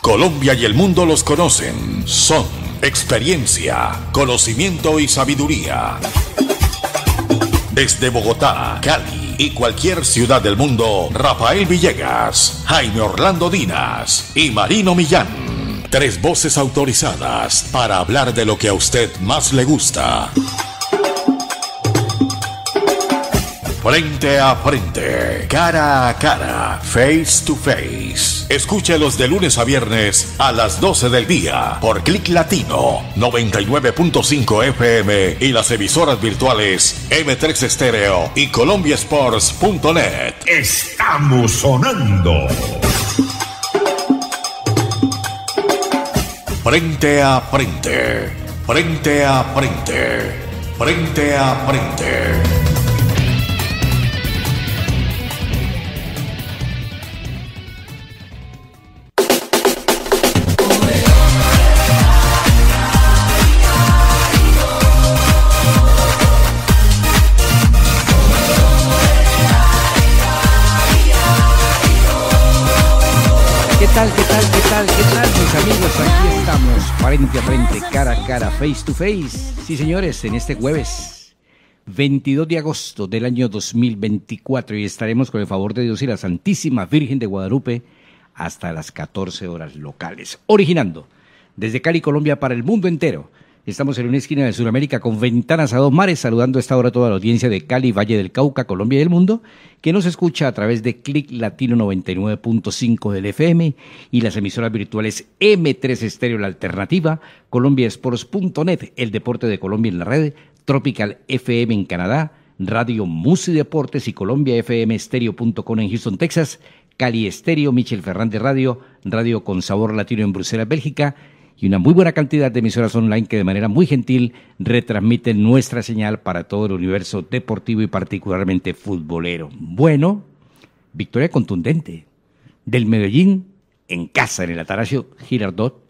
Colombia y el mundo los conocen. Son experiencia, conocimiento y sabiduría. Desde Bogotá, Cali y cualquier ciudad del mundo, Rafael Villegas, Jaime Orlando Dinas y Marino Millán. Tres voces autorizadas para hablar de lo que a usted más le gusta. Frente a frente, cara a cara, face to face. Escúchelos de lunes a viernes a las 12 del día por Click Latino 99.5 FM y las emisoras virtuales M3 Estéreo y colombiasports.net. Estamos sonando. Frente a frente, frente a frente, frente a frente. tal, qué tal, qué tal, qué tal, mis amigos? Aquí estamos, frente a frente, cara a cara, face to face. Sí, señores, en este jueves 22 de agosto del año 2024 y estaremos con el favor de Dios y la Santísima Virgen de Guadalupe hasta las 14 horas locales, originando desde Cali, Colombia, para el mundo entero Estamos en una esquina de Sudamérica con ventanas a dos mares, saludando a esta hora toda la audiencia de Cali, Valle del Cauca, Colombia y el mundo, que nos escucha a través de Clic Latino 99.5 del FM y las emisoras virtuales M3 Estéreo La Alternativa, colombiasports.net, el deporte de Colombia en la red, Tropical FM en Canadá, Radio Musi Deportes y Colombia FM Estéreo.com en Houston, Texas, Cali Estéreo, Michel Fernández Radio, Radio con Sabor Latino en Bruselas, Bélgica, y una muy buena cantidad de emisoras online que de manera muy gentil retransmiten nuestra señal para todo el universo deportivo y particularmente futbolero. Bueno, victoria contundente del Medellín en casa, en el Ataracio Girardot,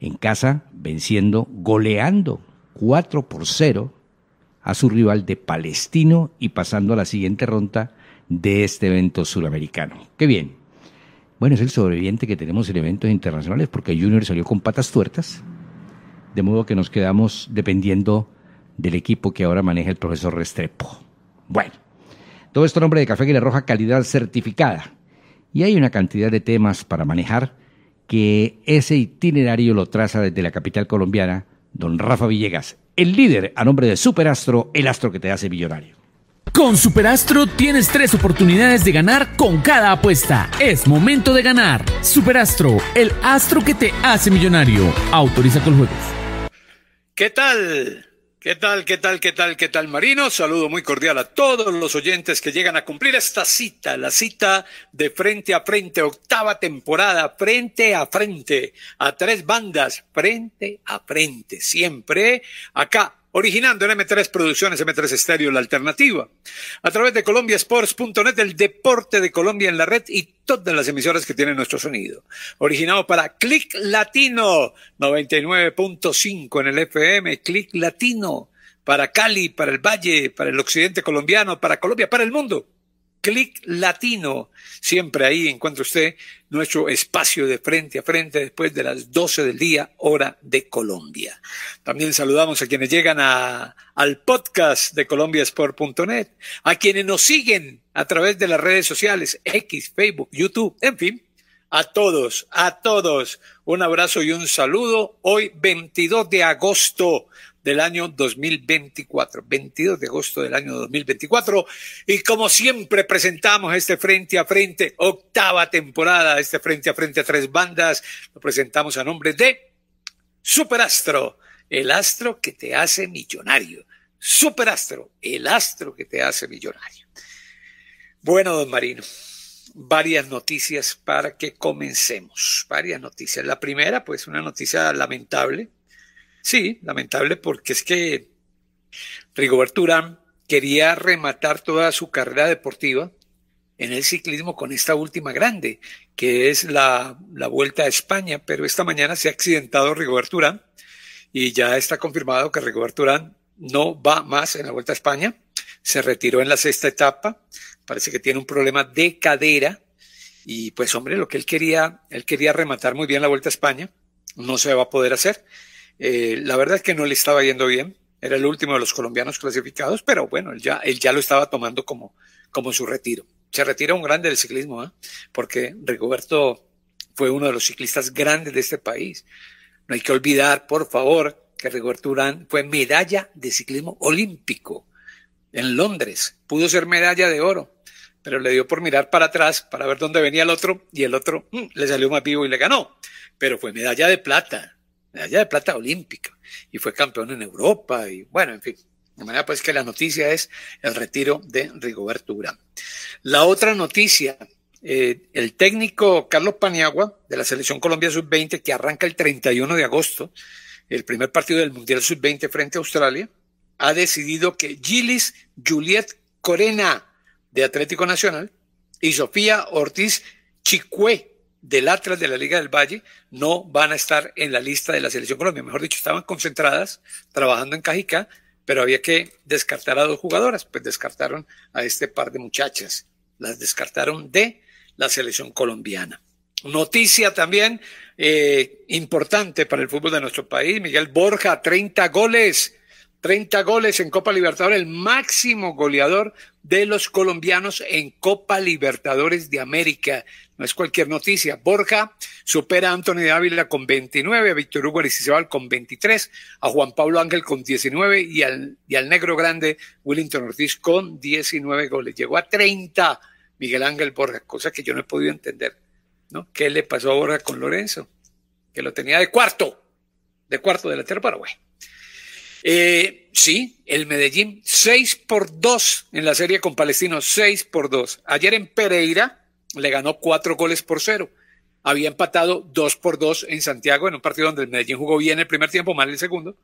en casa venciendo, goleando 4 por 0 a su rival de Palestino y pasando a la siguiente ronda de este evento suramericano. Qué bien, bueno, es el sobreviviente que tenemos en eventos internacionales, porque Junior salió con patas tuertas, de modo que nos quedamos dependiendo del equipo que ahora maneja el profesor Restrepo. Bueno, todo esto nombre de Café Aguilar Roja, calidad certificada. Y hay una cantidad de temas para manejar que ese itinerario lo traza desde la capital colombiana, don Rafa Villegas, el líder a nombre de Superastro, el astro que te hace millonario. Con Superastro tienes tres oportunidades de ganar con cada apuesta. Es momento de ganar. Superastro, el astro que te hace millonario. Autoriza con juegos. ¿Qué tal? ¿Qué tal? ¿Qué tal? ¿Qué tal? ¿Qué tal, Marino? Saludo muy cordial a todos los oyentes que llegan a cumplir esta cita, la cita de frente a frente, octava temporada, frente a frente, a tres bandas, frente a frente, siempre acá originando en M3 Producciones, M3 Estéreo, la alternativa. A través de colombiasports.net, el deporte de Colombia en la red y todas las emisoras que tiene nuestro sonido. Originado para Click Latino, 99.5 en el FM, Click Latino, para Cali, para el Valle, para el occidente colombiano, para Colombia, para el mundo. Click Latino. Siempre ahí encuentra usted nuestro espacio de frente a frente después de las 12 del día, hora de Colombia. También saludamos a quienes llegan a, al podcast de colombiasport.net, a quienes nos siguen a través de las redes sociales, X, Facebook, YouTube, en fin. A todos, a todos, un abrazo y un saludo. Hoy 22 de agosto del año 2024, 22 de agosto del año 2024. Y como siempre presentamos este frente a frente, octava temporada, este frente a frente a tres bandas, lo presentamos a nombre de Superastro, el astro que te hace millonario. Superastro, el astro que te hace millonario. Bueno, don Marino, varias noticias para que comencemos. Varias noticias. La primera, pues una noticia lamentable Sí, lamentable porque es que Rigoberto Urán quería rematar toda su carrera deportiva en el ciclismo con esta última grande, que es la, Vuelta a España, pero esta mañana se ha accidentado Rigoberto Urán y ya está confirmado que Rigoberto Urán no va más en la Vuelta a España, se retiró en la sexta etapa, parece que tiene un problema de cadera y pues hombre, lo que él quería, él quería rematar muy bien la Vuelta a España, no se va a poder hacer. Eh, la verdad es que no le estaba yendo bien. Era el último de los colombianos clasificados, pero bueno, él ya, él ya lo estaba tomando como, su retiro. Se retira un grande del ciclismo, ¿eh? porque Rigoberto fue uno de los ciclistas grandes de este país. No hay que olvidar, por favor, que Rigoberto Urán fue medalla de ciclismo olímpico en Londres. Pudo ser medalla de oro, pero le dio por mirar para atrás para ver dónde venía el otro y el otro mm, le salió más vivo y le ganó. Pero fue medalla de plata medalla de plata olímpica y fue campeón en Europa y bueno, en fin. De manera pues que la noticia es el retiro de Rigoberto Urán. La otra noticia, eh, el técnico Carlos Paniagua de la Selección Colombia Sub-20 que arranca el 31 de agosto, el primer partido del Mundial Sub-20 frente a Australia, ha decidido que Gilles Juliet Corena de Atlético Nacional y Sofía Ortiz Chicué, del Atlas de la Liga del Valle no van a estar en la lista de la Selección Colombia. Mejor dicho, estaban concentradas trabajando en Cajica, pero había que descartar a dos jugadoras. Pues descartaron a este par de muchachas. Las descartaron de la Selección Colombiana. Noticia también eh, importante para el fútbol de nuestro país. Miguel Borja, 30 goles 30 goles en Copa Libertadores, el máximo goleador de los colombianos en Copa Libertadores de América. No es cualquier noticia. Borja supera a Anthony Ávila con 29, a Víctor Hugo Aristizábal con 23, a Juan Pablo Ángel con 19 y al, y al negro grande Willington Ortiz con 19 goles. Llegó a 30 Miguel Ángel Borja, cosa que yo no he podido entender. ¿no? ¿Qué le pasó a Borja con Lorenzo? Que lo tenía de cuarto, de cuarto de la pero Paraguay. Eh, sí, el Medellín 6 por 2 en la serie con Palestino, 6 por 2. Ayer en Pereira le ganó 4 goles por 0. Había empatado 2 por 2 en Santiago en un partido donde el Medellín jugó bien el primer tiempo, mal el segundo.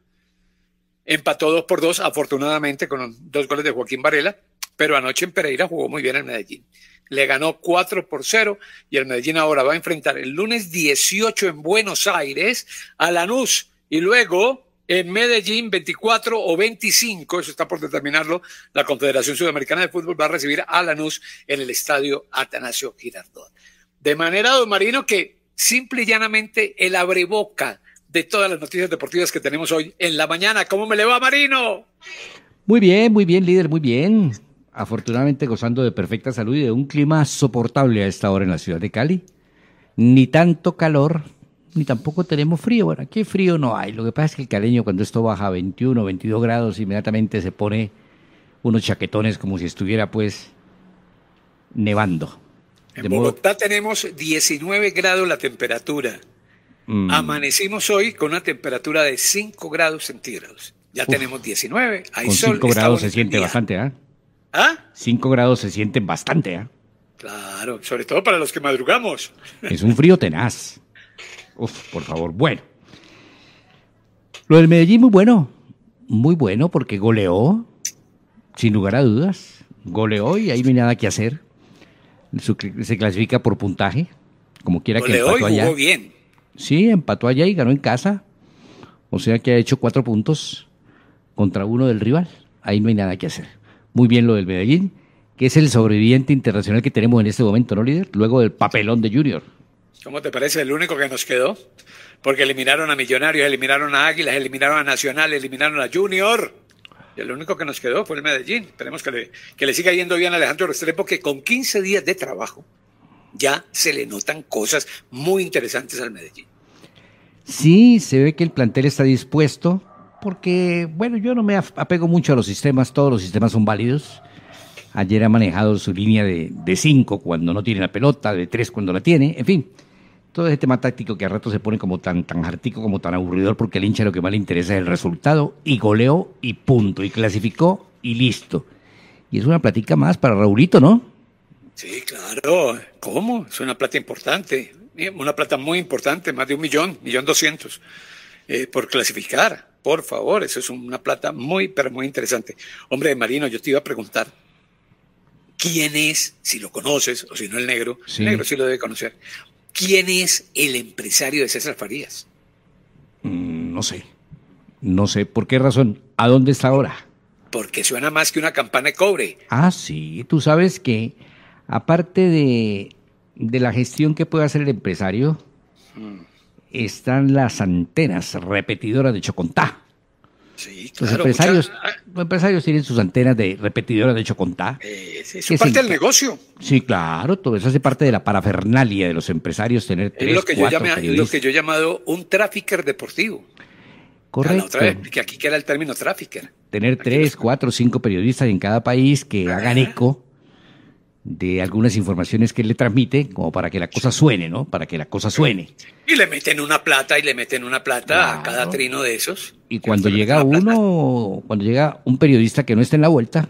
Empató 2 por 2 afortunadamente con dos goles de Joaquín Varela, pero anoche en Pereira jugó muy bien el Medellín. Le ganó 4 por 0 y el Medellín ahora va a enfrentar el lunes 18 en Buenos Aires a Lanús y luego en Medellín 24 o 25, eso está por determinarlo, la Confederación Sudamericana de Fútbol va a recibir a Lanús en el estadio Atanasio Girardot. De manera, don Marino, que simple y llanamente el boca de todas las noticias deportivas que tenemos hoy en la mañana. ¿Cómo me le va, Marino? Muy bien, muy bien, líder, muy bien. Afortunadamente gozando de perfecta salud y de un clima soportable a esta hora en la ciudad de Cali. Ni tanto calor, ni tampoco tenemos frío. Bueno, aquí frío no hay. Lo que pasa es que el caleño cuando esto baja a 21, 22 grados, inmediatamente se pone unos chaquetones como si estuviera pues nevando. En Bogotá tenemos 19 grados la temperatura. Mm. Amanecimos hoy con una temperatura de 5 grados centígrados. Ya tenemos 19, hay con 5 grados se siente bastante, ¿ah? ¿Ah? 5 grados se sienten bastante, ¿ah? ¿eh? Claro, sobre todo para los que madrugamos. Es un frío tenaz. Uf, por favor. Bueno. Lo del Medellín, muy bueno. Muy bueno porque goleó, sin lugar a dudas. Goleó y ahí no hay nada que hacer. se clasifica por puntaje, como quiera que empató y jugó bien. Sí, empató allá y ganó en casa. O sea que ha hecho cuatro puntos contra uno del rival. Ahí no hay nada que hacer. Muy bien lo del Medellín, que es el sobreviviente internacional que tenemos en este momento, ¿no, líder? Luego del papelón de Junior. ¿Cómo te parece? El único que nos quedó. Porque eliminaron a Millonarios, eliminaron a Águilas, eliminaron a Nacional, eliminaron a Junior. Y el único que nos quedó fue el Medellín. Esperemos que le, que le siga yendo bien a Alejandro Restrepo, que con 15 días de trabajo ya se le notan cosas muy interesantes al Medellín. Sí, se ve que el plantel está dispuesto, porque, bueno, yo no me apego mucho a los sistemas, todos los sistemas son válidos. Ayer ha manejado su línea de 5 cuando no tiene la pelota, de 3 cuando la tiene, en fin todo este tema táctico que a rato se pone como tan, tan como tan aburridor, porque el hincha lo que más le interesa es el resultado, y goleó y punto, y clasificó y listo. Y es una platica más para Raulito, ¿no? Sí, claro. ¿Cómo? Es una plata importante, eh, una plata muy importante, más de un millón, millón doscientos, eh, por clasificar. Por favor, eso es una plata muy, pero muy interesante. Hombre, Marino, yo te iba a preguntar, ¿quién es, si lo conoces o si no el negro? El negro sí lo debe conocer. ¿Quién es el empresario de César Farías? Mm, no sé. No sé por qué razón. ¿A dónde está ahora? Porque suena más que una campana de cobre. Ah, sí. Tú sabes que, aparte de, de la gestión que puede hacer el empresario, mm. están las antenas repetidoras de Chocontá. Sí, claro. Los empresarios los empresarios tienen sus antenas de repetidoras de hecho Eh, es parte del negocio. Sí, claro, todo eso hace parte de la parafernalia de los empresarios tener es lo que, yo que yo he llamado un trafficker deportivo. Correcto. que aquí queda el término tráfico. Tener tres, cuatro, cinco periodistas en cada país que hagan eco de algunas informaciones que él le transmite, como para que la cosa suene, ¿no? Para que la cosa suene. Y le meten una plata y le meten una plata a cada trino de esos. Y cuando llega uno, cuando llega un periodista que no está en la vuelta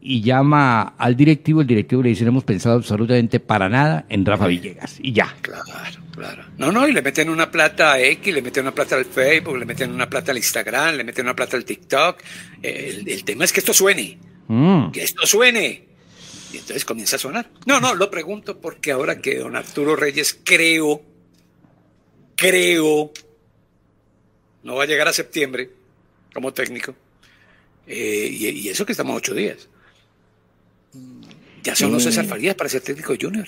y llama al directivo, el directivo le dice, no hemos pensado absolutamente para nada en Rafa Villegas. Y ya. Claro, claro. No, no, y le meten una plata a X, le meten una plata al Facebook, le meten una plata al Instagram, le meten una plata al TikTok. El, tema es que esto suene. Mm. Que esto suene. Y entonces comienza a sonar. No, no, lo pregunto porque ahora que don Arturo Reyes creo, creo, no va a llegar a septiembre como técnico. Eh, y, eso que estamos ocho días. Ya son los eh, César para ser técnico junior.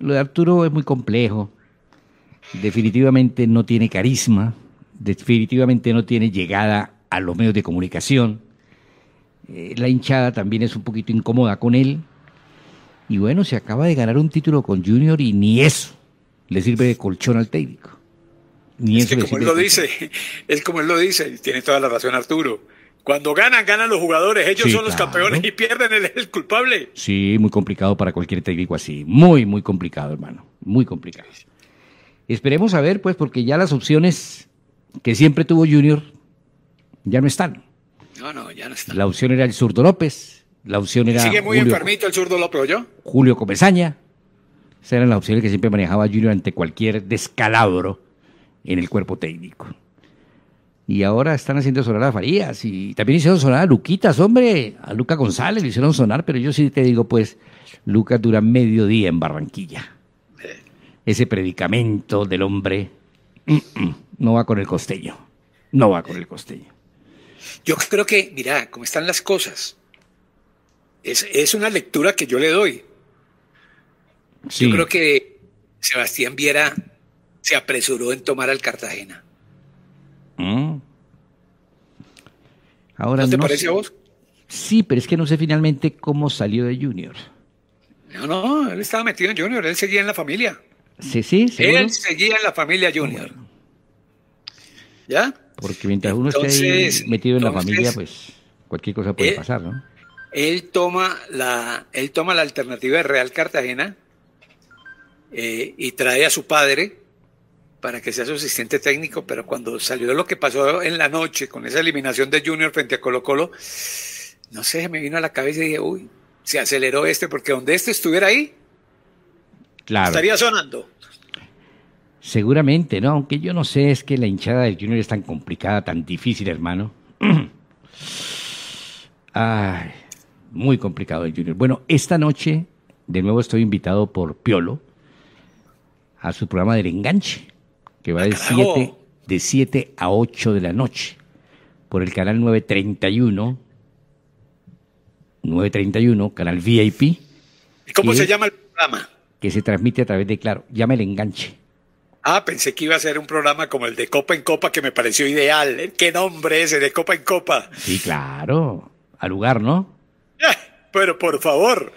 Lo de Arturo es muy complejo. Definitivamente no tiene carisma. Definitivamente no tiene llegada a los medios de comunicación. Eh, la hinchada también es un poquito incómoda con él. Y bueno, se acaba de ganar un título con Junior y ni eso le sirve de colchón al técnico. Ni es como él lo dice, es como él lo dice, tiene toda la razón Arturo. Cuando ganan, ganan los jugadores, ellos son los campeones y pierden, él es el culpable. Sí, muy complicado para cualquier técnico así. Muy, muy complicado, hermano. Muy complicado. Esperemos a ver, pues, porque ya las opciones que siempre tuvo Junior ya no están. No, no, ya no están. La opción era el zurdo López, la opción era. Sigue muy enfermito el zurdo López, yo. Julio Comesaña. Esa era la opción que siempre manejaba Junior ante cualquier descalabro en el cuerpo técnico. Y ahora están haciendo sonar a Farías y también hicieron sonar a Luquitas, hombre, a Luca González le hicieron sonar, pero yo sí te digo, pues, Luca dura medio día en Barranquilla. Ese predicamento del hombre no va con el costeño, no va con el costeño. Yo creo que, mira, como están las cosas, es, una lectura que yo le doy. Yo creo que Sebastián Viera se apresuró en tomar al Cartagena. Mm. Ahora, ¿No te parece a vos? Sí, pero es que no sé finalmente cómo salió de Junior. No, no, él estaba metido en Junior, él seguía en la familia. Sí, sí, sí. Él seguía en la familia Junior. ¿Ya? Porque mientras uno esté metido en la familia, pues cualquier cosa puede eh, pasar, ¿no? Él toma la, él toma la alternativa de Real Cartagena eh, y trae a su padre para que sea su asistente técnico, pero cuando salió lo que pasó en la noche con esa eliminación de Junior frente a Colo Colo, no sé, me vino a la cabeza y dije, uy, se aceleró este, porque donde este estuviera ahí, estaría sonando. Seguramente, ¿no? Aunque yo no sé, es que la hinchada del Junior es tan complicada, tan difícil, hermano. Ay muy complicado el Junior. Bueno, esta noche de nuevo estoy invitado por Piolo a su programa del enganche, que va ah, de 7 de a 8 de la noche por el canal 931 931, canal VIP. ¿Y cómo se llama el programa? Que se transmite a través de Claro, llama el enganche. Ah, pensé que iba a ser un programa como el de Copa en Copa que me pareció ideal. ¿eh? ¿Qué nombre ese de Copa en Copa? Sí, claro, al lugar, ¿no? Pero por favor.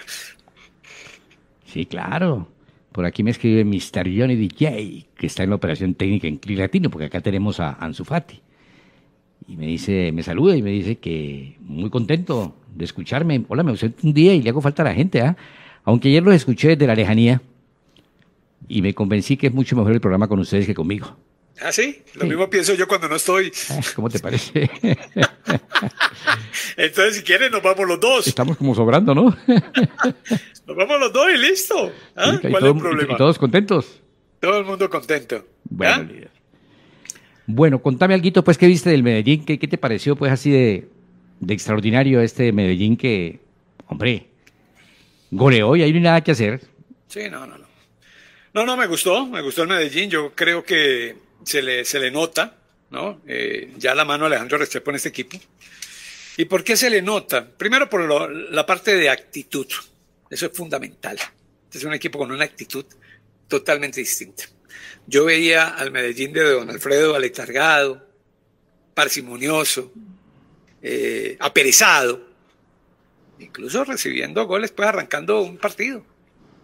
Sí, claro. Por aquí me escribe Mr. Johnny DJ, que está en la operación técnica en CRI Latino, porque acá tenemos a Anzufati. Y me dice, me saluda y me dice que muy contento de escucharme. Hola, me ausento un día y le hago falta a la gente, ¿ah? Aunque ayer los escuché desde la lejanía y me convencí que es mucho mejor el programa con ustedes que conmigo. Ah, sí, lo mismo pienso yo cuando no estoy. Ah, ¿Cómo te parece? Entonces, si quieres, nos vamos los dos. Estamos como sobrando, ¿no? nos vamos los dos y listo. ¿Ah? ¿Cuál es el problema? todos contentos. Todo el mundo contento. Bueno, bueno contame algo, pues, ¿qué viste del Medellín? ¿Qué, qué te pareció, pues, así de, de extraordinario este Medellín que, hombre, goleó y ahí no hay nada que hacer? Sí, no, no, no. No, no, me gustó, me gustó el Medellín. Yo creo que se le, se le nota, ¿no? Eh, ya la mano Alejandro Restrepo en este equipo. ¿Y por qué se le nota? Primero por la parte de actitud. Eso es fundamental. Este es un equipo con una actitud totalmente distinta. Yo veía al Medellín de Don Alfredo aletargado, parsimonioso, eh, aperezado, incluso recibiendo goles, pues arrancando un partido.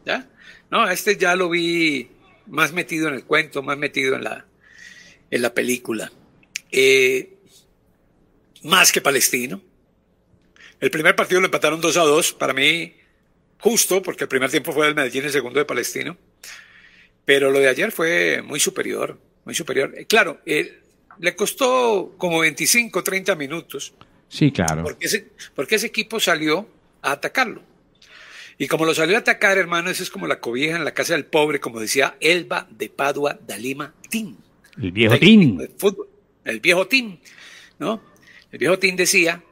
¿ya? No, este ya lo vi más metido en el cuento, más metido en la, en la película, eh, más que palestino. El primer partido lo empataron 2 a 2, para mí justo, porque el primer tiempo fue del Medellín, el segundo de Palestino. Pero lo de ayer fue muy superior, muy superior. Eh, claro, eh, le costó como 25, 30 minutos. Sí, claro. Porque ese, porque ese equipo salió a atacarlo. Y como lo salió a atacar, hermano, eso es como la cobija en la casa del pobre, como decía Elba de Padua Dalima Tim. El viejo Tim. El viejo Tim, ¿no? El viejo Tim decía,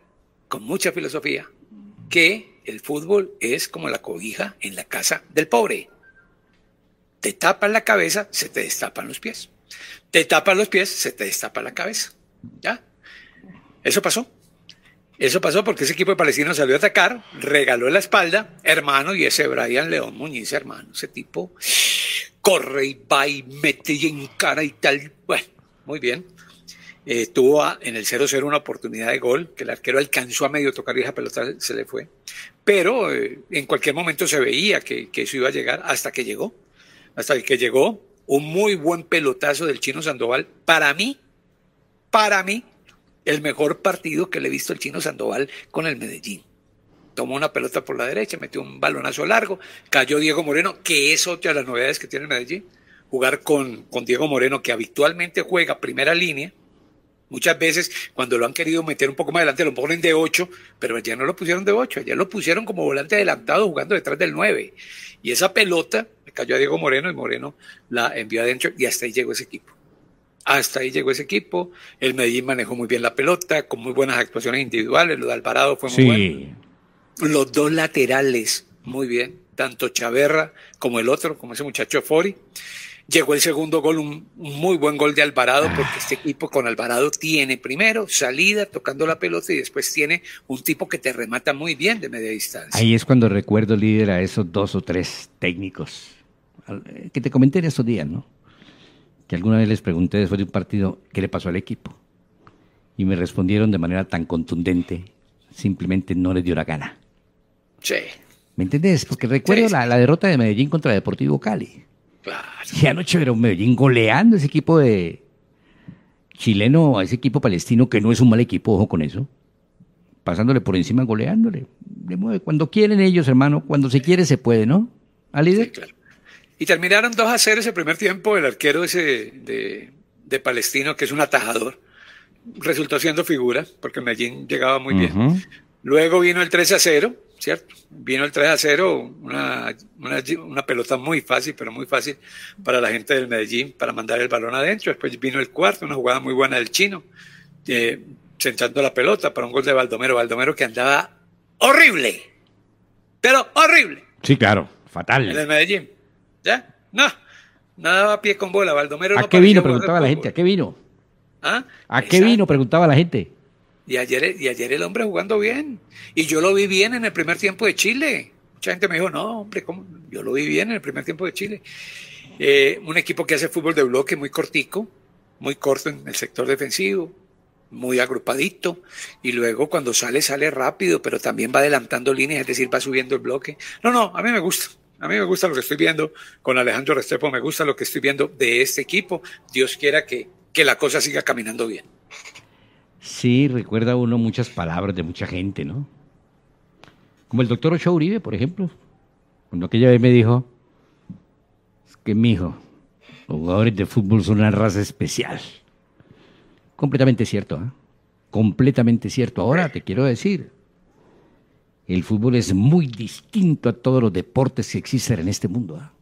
con mucha filosofía, que el fútbol es como la cobija en la casa del pobre. Te tapan la cabeza, se te destapan los pies. Te tapan los pies, se te destapa la cabeza. ¿Ya? Eso pasó. Eso pasó porque ese equipo de palestinos salió a atacar, regaló la espalda, hermano, y ese Brian León Muñiz, hermano, ese tipo corre y va y mete y encara y tal. Bueno, muy bien. Eh, estuvo tuvo en el 0-0 una oportunidad de gol que el arquero alcanzó a medio tocar y esa pelota se le fue. Pero eh, en cualquier momento se veía que, que, eso iba a llegar hasta que llegó. Hasta que llegó un muy buen pelotazo del chino Sandoval. Para mí, para mí, el mejor partido que le he visto al chino Sandoval con el Medellín tomó una pelota por la derecha, metió un balonazo largo, cayó Diego Moreno, que es otra de las novedades que tiene Medellín, jugar con, Diego Moreno, que habitualmente juega primera línea, Muchas veces cuando lo han querido meter un poco más adelante lo ponen de ocho, pero ya no lo pusieron de ocho, ya lo pusieron como volante adelantado jugando detrás del 9. Y esa pelota le cayó a Diego Moreno y Moreno la envió adentro y hasta ahí llegó ese equipo. Hasta ahí llegó ese equipo. El Medellín manejó muy bien la pelota, con muy buenas actuaciones individuales. Lo de Alvarado fue muy bueno los dos laterales, muy bien, tanto Chaverra como el otro, como ese muchacho Fori. Llegó el segundo gol, un muy buen gol de Alvarado, porque este equipo con Alvarado tiene primero salida tocando la pelota y después tiene un tipo que te remata muy bien de media distancia. Ahí es cuando recuerdo, líder, a esos dos o tres técnicos eh, que te comenté en esos días, ¿no? Que alguna vez les pregunté después de un partido qué le pasó al equipo. Y me respondieron de manera tan contundente, simplemente no les dio la gana. Sí. ¿Me entendés? Porque recuerdo la, derrota de Medellín contra Deportivo Cali. Claro. Y anoche un Medellín goleando ese equipo de chileno, a ese equipo palestino que no es un mal equipo, ojo con eso. Pasándole por encima, goleándole. Cuando quieren ellos, hermano, cuando se quiere se puede, ¿no? sí, claro. Y terminaron 2 a 0 ese primer tiempo, el arquero ese de, Palestino, que es un atajador, resultó siendo figura, porque Medellín llegaba muy bien. Luego vino el 3 a 0, ¿cierto? Vino el 3 a 0, una, una, una, pelota muy fácil, pero muy fácil para la gente del Medellín para mandar el balón adentro. Después vino el cuarto, una jugada muy buena del chino, Sentando eh, la pelota para un gol de Baldomero. Baldomero que andaba horrible, pero horrible. Sí, claro, fatal. El del Medellín, ¿ya? No, nada a pie con bola. Baldomero ¿A qué vino? Preguntaba la gente, ¿a qué vino? ¿Ah? ¿A qué vino? Preguntaba la gente. Y ayer, ayer el hombre jugando bien. Y yo lo vi bien en el primer tiempo de Chile. Mucha gente me dijo, no, hombre, ¿cómo? yo lo vi bien en el primer tiempo de Chile. Eh, un equipo que hace fútbol de bloque muy cortico, muy corto en el sector defensivo, muy agrupadito. Y luego cuando sale, sale rápido, pero también va adelantando líneas, es decir, va subiendo el bloque. No, no, a mí me gusta. A mí me gusta lo que estoy viendo con Alejandro Restrepo, me gusta lo que estoy viendo de este equipo. Dios quiera que, que la cosa siga caminando bien sí recuerda uno muchas palabras de mucha gente, ¿no? Como el doctor Ochoa Uribe, por ejemplo, cuando aquella vez me dijo, es que hijo los jugadores de fútbol son una raza especial. Completamente cierto, ¿eh? Completamente cierto. Ahora te quiero decir, el fútbol es muy distinto a todos los deportes que existen en este mundo. ¿eh?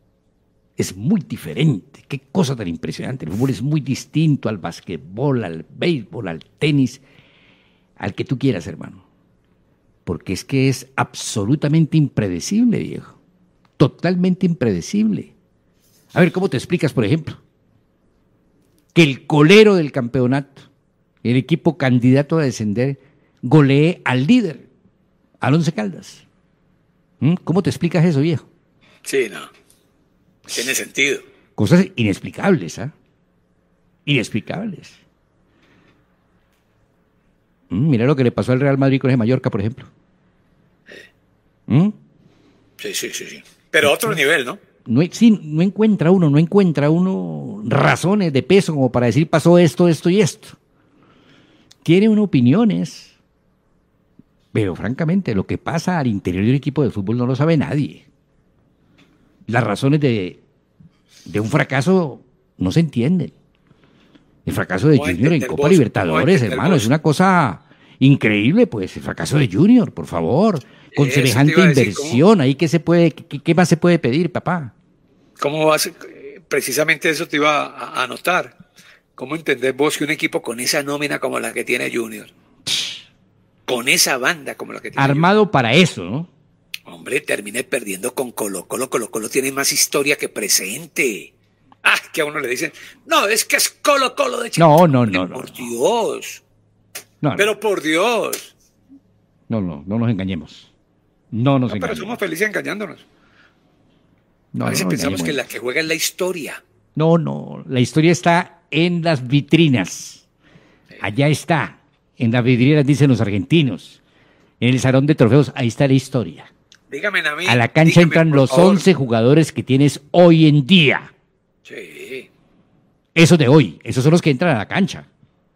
es muy diferente. Qué cosa tan impresionante. El fútbol es muy distinto al basquetbol, al béisbol, al tenis, al que tú quieras, hermano. Porque es que es absolutamente impredecible, viejo. Totalmente impredecible. A ver, ¿cómo te explicas, por ejemplo? Que el colero del campeonato, el equipo candidato a descender, golee al líder, al Once Caldas. ¿Mm? ¿Cómo te explicas eso, viejo? Sí, no. Tiene sentido. Cosas inexplicables, ¿ah? Inexplicables. Mm, mira lo que le pasó al Real Madrid con el Mallorca, por ejemplo. ¿Mm? Sí, sí, sí, sí. Pero otro nivel, ¿no? E, sí, no encuentra uno, no encuentra uno razones de peso como para decir pasó esto, esto y esto. Tiene uno opiniones, pero francamente lo que pasa al interior de un equipo de fútbol no lo sabe nadie las razones de, un fracaso no se entienden. El fracaso de Junior en Copa Libertadores, hermano, es una cosa increíble, pues, el fracaso de Junior, por favor. Con semejante inversión, ahí que se puede, qué, más se puede pedir, papá. ¿Cómo vas? Precisamente eso te iba a anotar. ¿Cómo entender vos que un equipo con esa nómina como la que tiene Junior, con esa banda como la que tiene Armado para eso, ¿no? Hombre, terminé perdiendo con Colo Colo. Colo Colo tiene más historia que presente. Ah, que a uno le dicen, no, es que es Colo Colo de Chile. No, no, no. Por Dios. pero por Dios. No, no, no nos engañemos. No nos engañemos. Pero somos felices engañándonos. No, a veces pensamos que la que juega es la historia. No, no, la historia está en las vitrinas. Allá está. En las vidrieras dicen los argentinos. En el salón de trofeos, ahí está la historia a mí. A la cancha entran los 11 jugadores que tienes hoy en día. Sí. eso de hoy, esos son los que entran a la cancha.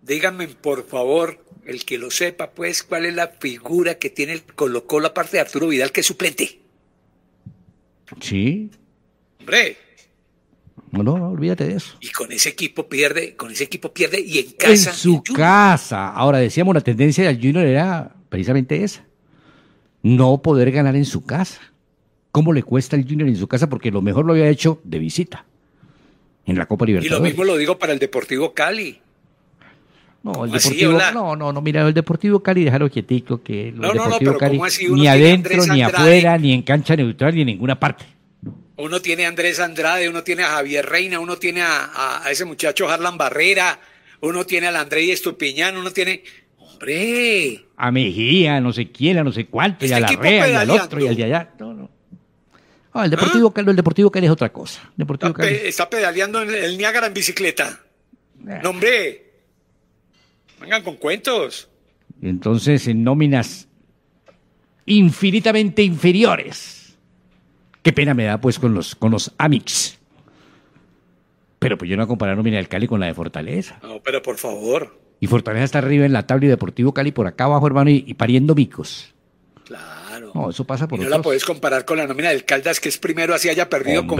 Díganme, por favor, el que lo sepa, pues, cuál es la figura que tiene el Colo Colo, de Arturo Vidal, que suplente. Sí. Hombre. No, no, olvídate de eso. Y con ese equipo pierde, con ese equipo pierde y en casa. En su casa. Ahora decíamos la tendencia del Junior era precisamente esa no poder ganar en su casa. ¿Cómo le cuesta el Junior en su casa? Porque lo mejor lo había hecho de visita en la Copa Libertadores. Y lo mismo lo digo para el Deportivo Cali. No, el Deportivo, no, no, no, mira, el Deportivo Cali, déjalo quietico, que el no, Deportivo no, Cali ni adentro, ni afuera, ni en cancha neutral, ni en ninguna parte. Uno tiene a Andrés Andrade, uno tiene a Javier Reina, uno tiene a, ese muchacho Harlan Barrera, uno tiene al Andrés Estupiñán, uno tiene a Mejía, no sé quién, a no sé cuánto, y a este la Rea, y al otro, y al de allá. No, no. el ¿Ah? Deportivo Cali, el Deportivo Cali es otra cosa. Ah, está, pedaleando en el Niágara en bicicleta. nombre eh. No, Vengan con cuentos. Entonces, en nóminas infinitamente inferiores. Qué pena me da, pues, con los, con los Amix. Pero pues yo no voy a comparar nómina del Cali con la de Fortaleza. No, pero por favor. Y Fortaleza está arriba en la tabla y Deportivo Cali por acá abajo, hermano, y, pariendo micos. Claro. No, eso pasa por y No la puedes comparar con la nómina del Caldas, que es primero, así haya perdido con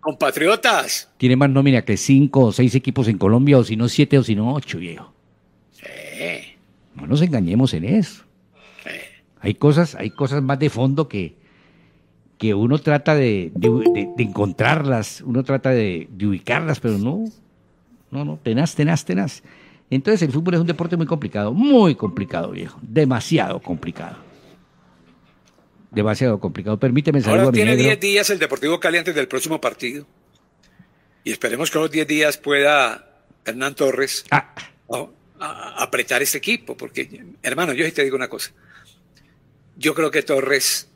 compatriotas. Tiene más nómina que cinco o seis equipos en Colombia, o si no siete, o si no ocho, viejo. Sí. No nos engañemos en eso. Hay cosas, hay cosas más de fondo que, que uno trata de, de encontrarlas, uno trata de, ubicarlas, pero no, no, no, tenaz, tenaz, tenaz. Entonces el fútbol es un deporte muy complicado, muy complicado, viejo, demasiado complicado. Demasiado complicado. Permíteme saber. tiene 10 días el Deportivo Cali antes del próximo partido. Y esperemos que en los 10 días pueda Hernán Torres ah. apretar este equipo, porque, hermano, yo te digo una cosa. Yo creo que Torres,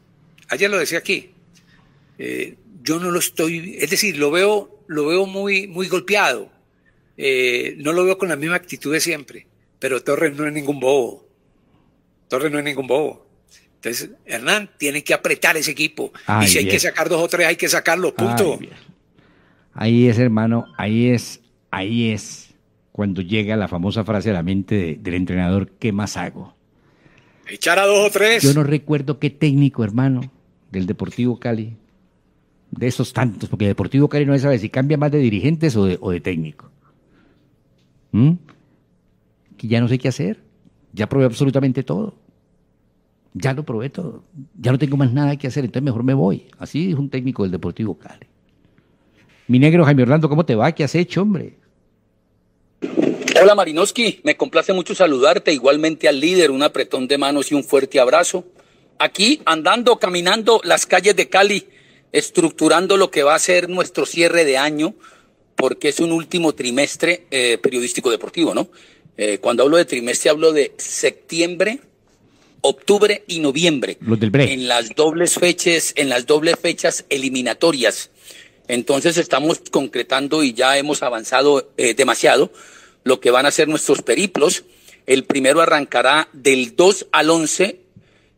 ayer lo decía aquí, eh, yo no lo estoy, es decir, lo veo, lo veo muy, muy golpeado. Eh, no lo veo con la misma actitud de siempre, pero Torres no es ningún bobo. Torres no es ningún bobo. Entonces, Hernán tiene que apretar ese equipo. y si hay que sacar dos o tres, hay que sacarlo, punto. ahí es, hermano, ahí es, ahí es cuando llega la famosa frase a la mente del entrenador, ¿qué más hago? Echar a dos o tres. Yo no recuerdo qué técnico, hermano, del Deportivo Cali, de esos tantos, porque el Deportivo Cali no sabe si cambia más de dirigentes o de técnico. ¿Mm? Que ya no sé qué hacer. Ya probé absolutamente todo. Ya lo probé todo. Ya no tengo más nada que hacer, entonces mejor me voy. Así es un técnico del Deportivo Cali. Mi negro Jaime Orlando, ¿cómo te va? ¿Qué has hecho, hombre? Hola Marinoski, me complace mucho saludarte, igualmente al líder, un apretón de manos y un fuerte abrazo. Aquí andando, caminando las calles de Cali, estructurando lo que va a ser nuestro cierre de año, porque es un último trimestre eh, periodístico deportivo, ¿no? Eh, cuando hablo de trimestre hablo de septiembre, octubre y noviembre. Los del break. En las dobles fechas, en las dobles fechas eliminatorias. Entonces estamos concretando y ya hemos avanzado eh, demasiado lo que van a ser nuestros periplos. El primero arrancará del 2 al 11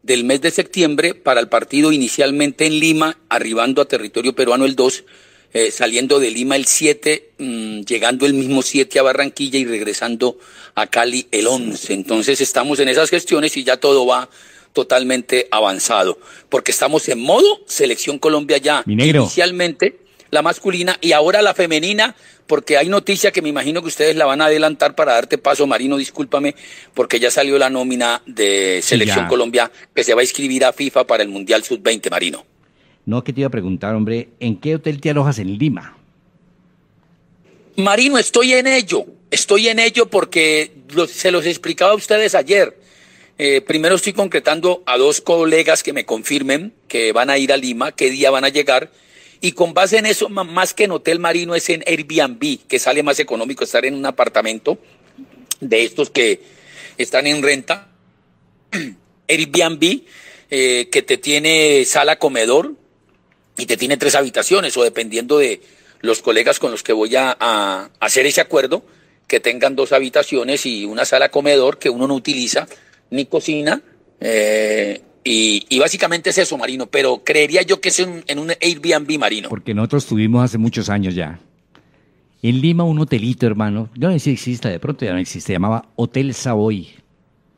del mes de septiembre para el partido inicialmente en Lima, arribando a territorio peruano el 2 eh, saliendo de Lima el 7, mm, llegando el mismo 7 a Barranquilla y regresando a Cali el 11. Entonces estamos en esas gestiones y ya todo va totalmente avanzado, porque estamos en modo selección Colombia ya. Inicialmente la masculina y ahora la femenina, porque hay noticia que me imagino que ustedes la van a adelantar para darte paso, Marino, discúlpame, porque ya salió la nómina de Selección Colombia que se va a inscribir a FIFA para el Mundial Sub-20, Marino. No, que te iba a preguntar, hombre, ¿en qué hotel te alojas en Lima? Marino, estoy en ello. Estoy en ello porque se los explicaba a ustedes ayer. Eh, primero estoy concretando a dos colegas que me confirmen que van a ir a Lima, qué día van a llegar. Y con base en eso, más que en Hotel Marino, es en Airbnb, que sale más económico estar en un apartamento de estos que están en renta. Airbnb, eh, que te tiene sala comedor, y te tiene tres habitaciones o dependiendo de los colegas con los que voy a, hacer ese acuerdo, que tengan dos habitaciones y una sala comedor que uno no utiliza ni cocina. Eh, y, básicamente es eso, Marino, pero creería yo que es en, un Airbnb, Marino. Porque nosotros tuvimos hace muchos años ya. En Lima un hotelito, hermano. yo No sé si exista, de pronto ya no existe. Se llamaba Hotel Savoy.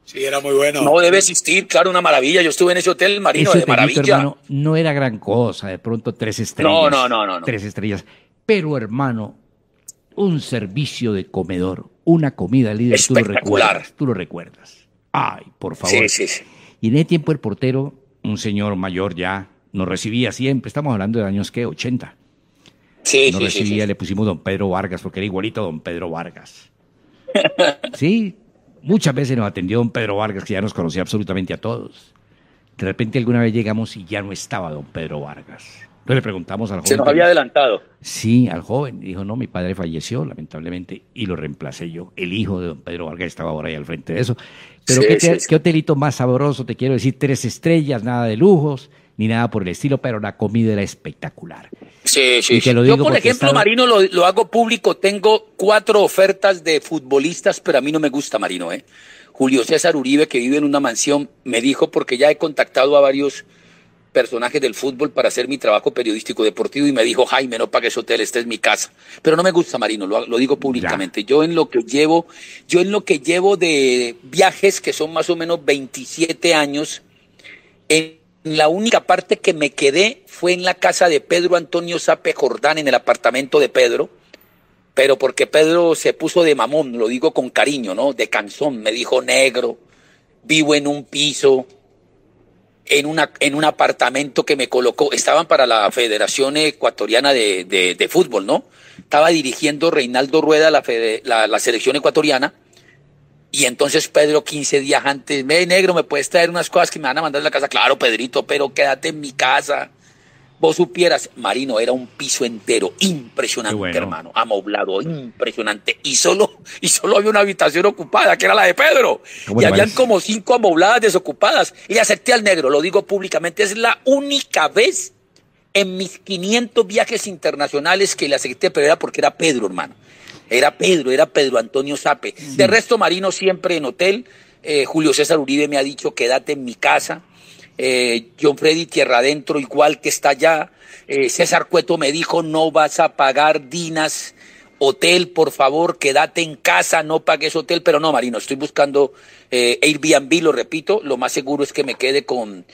Sí, era muy bueno. No debe existir, claro, una maravilla. Yo estuve en ese hotel marino de maravilla. no era gran cosa, de pronto tres estrellas. No, no, no, no, Tres estrellas. Pero, hermano, un servicio de comedor, una comida líder, tú lo recuerdas. Tú lo recuerdas. Ay, por favor. Sí, sí, Y en ese tiempo el portero, un señor mayor ya, nos recibía siempre. Estamos hablando de años que, 80. Sí, nos recibía, le pusimos don Pedro Vargas, porque era igualito a don Pedro Vargas. sí, Muchas veces nos atendió don Pedro Vargas, que ya nos conocía absolutamente a todos. De repente alguna vez llegamos y ya no estaba don Pedro Vargas. Entonces le preguntamos al joven. Se nos había adelantado. Sí, al joven. Dijo, no, mi padre falleció, lamentablemente, y lo reemplacé yo. El hijo de don Pedro Vargas estaba ahora ahí al frente de eso. Pero qué hotelito más sabroso, te quiero decir, tres estrellas, nada de lujos, ni nada por el estilo, pero la comida era espectacular. Sí, sí. Yo, por ejemplo, Marino, lo, hago público. Tengo cuatro ofertas de futbolistas, pero a mí no me gusta Marino, ¿eh? Julio César Uribe, que vive en una mansión, me dijo, porque ya he contactado a varios personajes del fútbol para hacer mi trabajo periodístico deportivo y me dijo, Jaime, no pagues hotel, esta es mi casa. Pero no me gusta Marino, lo, digo públicamente. Yo en lo que llevo, yo en lo que llevo de viajes, que son más o menos 27 años, en la única parte que me quedé fue en la casa de Pedro Antonio Sape Jordán, en el apartamento de Pedro, pero porque Pedro se puso de mamón, lo digo con cariño, ¿no? De canzón, me dijo negro, vivo en un piso, en, una, en un apartamento que me colocó, estaban para la Federación Ecuatoriana de, Fútbol, ¿no? Estaba dirigiendo Reinaldo Rueda la selección ecuatoriana y entonces Pedro, 15 días antes, me negro, ¿me puedes traer unas cosas que me van a mandar a la casa? Claro, Pedrito, pero quédate en mi casa. Vos supieras, Marino, era un piso entero, impresionante, hermano, amoblado, impresionante. Y solo, y solo había una habitación ocupada, que era la de Pedro. Ah, y habían como cinco amobladas desocupadas. Y le acepté al negro, lo digo públicamente, es la única vez en mis 500 viajes internacionales que le acepté, pero era porque era Pedro, hermano. Era Pedro, era Pedro Antonio Sape. De resto, Marino siempre en hotel. Eh, Julio César Uribe me ha dicho, quédate en mi casa. Eh, John Freddy Tierra Adentro, igual que está allá. Eh, César Cueto me dijo, no vas a pagar dinas. Hotel, por favor, quédate en casa, no pagues hotel, pero no, Marino, estoy buscando eh, Airbnb, lo repito, lo más seguro es que me quede con,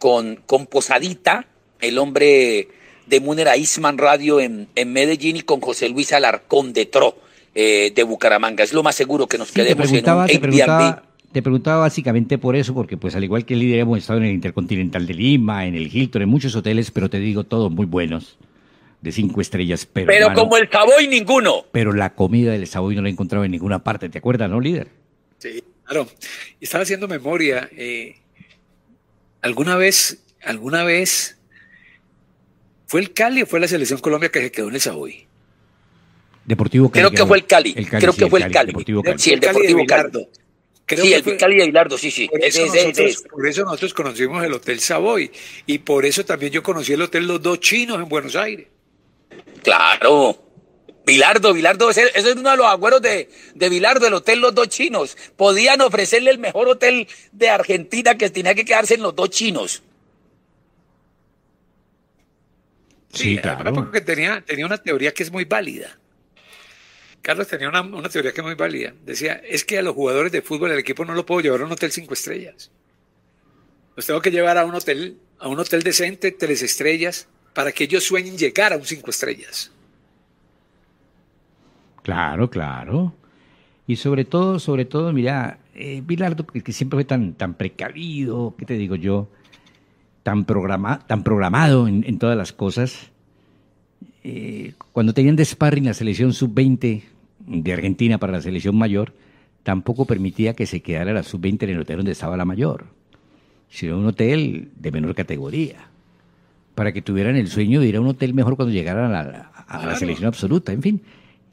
con, con Posadita, el hombre de Munera Isman Radio en, en, Medellín y con José Luis Alarcón de Tro eh, de Bucaramanga. Es lo más seguro que nos quedemos en un te preguntaba básicamente por eso, porque pues al igual que el líder hemos estado en el Intercontinental de Lima, en el Hilton, en muchos hoteles, pero te digo todos muy buenos, de cinco estrellas, pero... Pero como el Savoy ninguno. Pero la comida del Savoy no la he encontrado en ninguna parte, ¿te acuerdas, no, líder? Sí, claro. Estaba haciendo memoria. Eh, alguna vez, alguna vez ¿Fue el Cali o fue la selección Colombia que se quedó en el Savoy? Deportivo Cali. Creo que fue el Cali. Creo que fue el Cali. Sí, el Deportivo Cali. sí, el Cali de Aguilardo, sí, sí. Por eso, nosotros, conocimos el Hotel Savoy y por eso también yo conocí el Hotel Los Dos Chinos en Buenos Aires. Claro. Vilardo, Vilardo, ese, es uno de los agüeros de, de Vilardo, el Hotel Los Dos Chinos. Podían ofrecerle el mejor hotel de Argentina que tenía que quedarse en Los Dos Chinos. Sí, claro. Porque tenía, tenía una teoría que es muy válida. Carlos tenía una, teoría que es muy válida. Decía, es que a los jugadores de fútbol el equipo no lo puedo llevar a un hotel cinco estrellas. Los tengo que llevar a un hotel, a un hotel decente, tres estrellas, para que ellos sueñen llegar a un cinco estrellas. Claro, claro. Y sobre todo, sobre todo, mira, eh, Bilardo, que siempre fue tan, tan precavido, ¿qué te digo yo? tan, programado en, todas las cosas. Eh, cuando tenían de sparring la selección sub-20 de Argentina para la selección mayor, tampoco permitía que se quedara la sub-20 en el hotel donde estaba la mayor, sino un hotel de menor categoría, para que tuvieran el sueño de ir a un hotel mejor cuando llegaran a la, selección absoluta. En fin,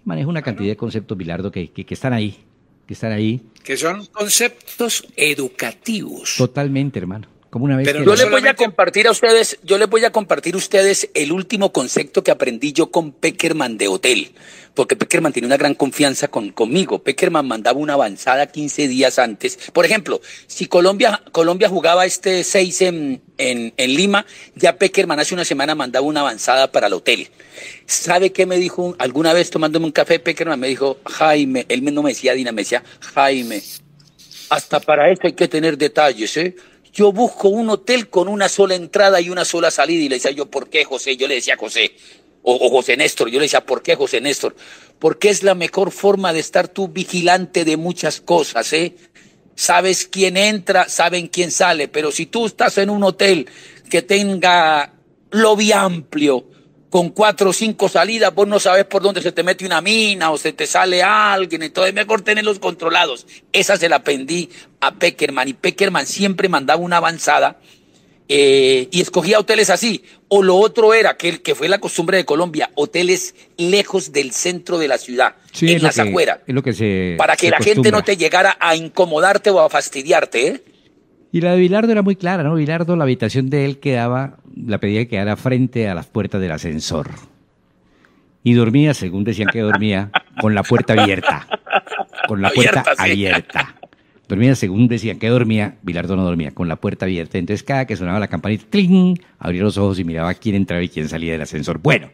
maneja una cantidad de conceptos, Bilardo, que están ahí, que están ahí. Que son conceptos educativos. Totalmente, hermano yo les voy a compartir a ustedes, yo les voy a compartir a ustedes el último concepto que aprendí yo con Peckerman de hotel, porque Peckerman tiene una gran confianza con, conmigo. Peckerman mandaba una avanzada 15 días antes. Por ejemplo, si Colombia, Colombia jugaba este 6 en, en, en Lima, ya Peckerman hace una semana mandaba una avanzada para el hotel. ¿Sabe qué me dijo alguna vez tomándome un café? Peckerman me dijo, Jaime, él no me decía Dina, me decía, Jaime, hasta para eso hay que tener detalles, ¿eh? yo busco un hotel con una sola entrada y una sola salida. Y le decía yo, ¿por qué José? Yo le decía José, o, José Néstor, yo le decía, ¿por qué José Néstor? Porque es la mejor forma de estar tú vigilante de muchas cosas, ¿eh? Sabes quién entra, saben quién sale, pero si tú estás en un hotel que tenga lobby amplio, con cuatro o cinco salidas, vos no sabes por dónde se te mete una mina o se te sale alguien, entonces mejor tenerlos controlados. Esa se la aprendí a Peckerman y Peckerman siempre mandaba una avanzada eh, y escogía hoteles así. O lo otro era, que, que fue la costumbre de Colombia, hoteles lejos del centro de la ciudad, en las afueras, para que la gente no te llegara a incomodarte o a fastidiarte. ¿eh? Y la de Bilardo era muy clara, ¿no? Bilardo, la habitación de él quedaba, la pedía que quedara frente a las puertas del ascensor. Y dormía, según decían que dormía, con la puerta abierta. Con la puerta abierta. Dormía, según decían que dormía, Bilardo no dormía, con la puerta abierta. Entonces, cada que sonaba la campanita, ¡tling! abría los ojos y miraba quién entraba y quién salía del ascensor. Bueno,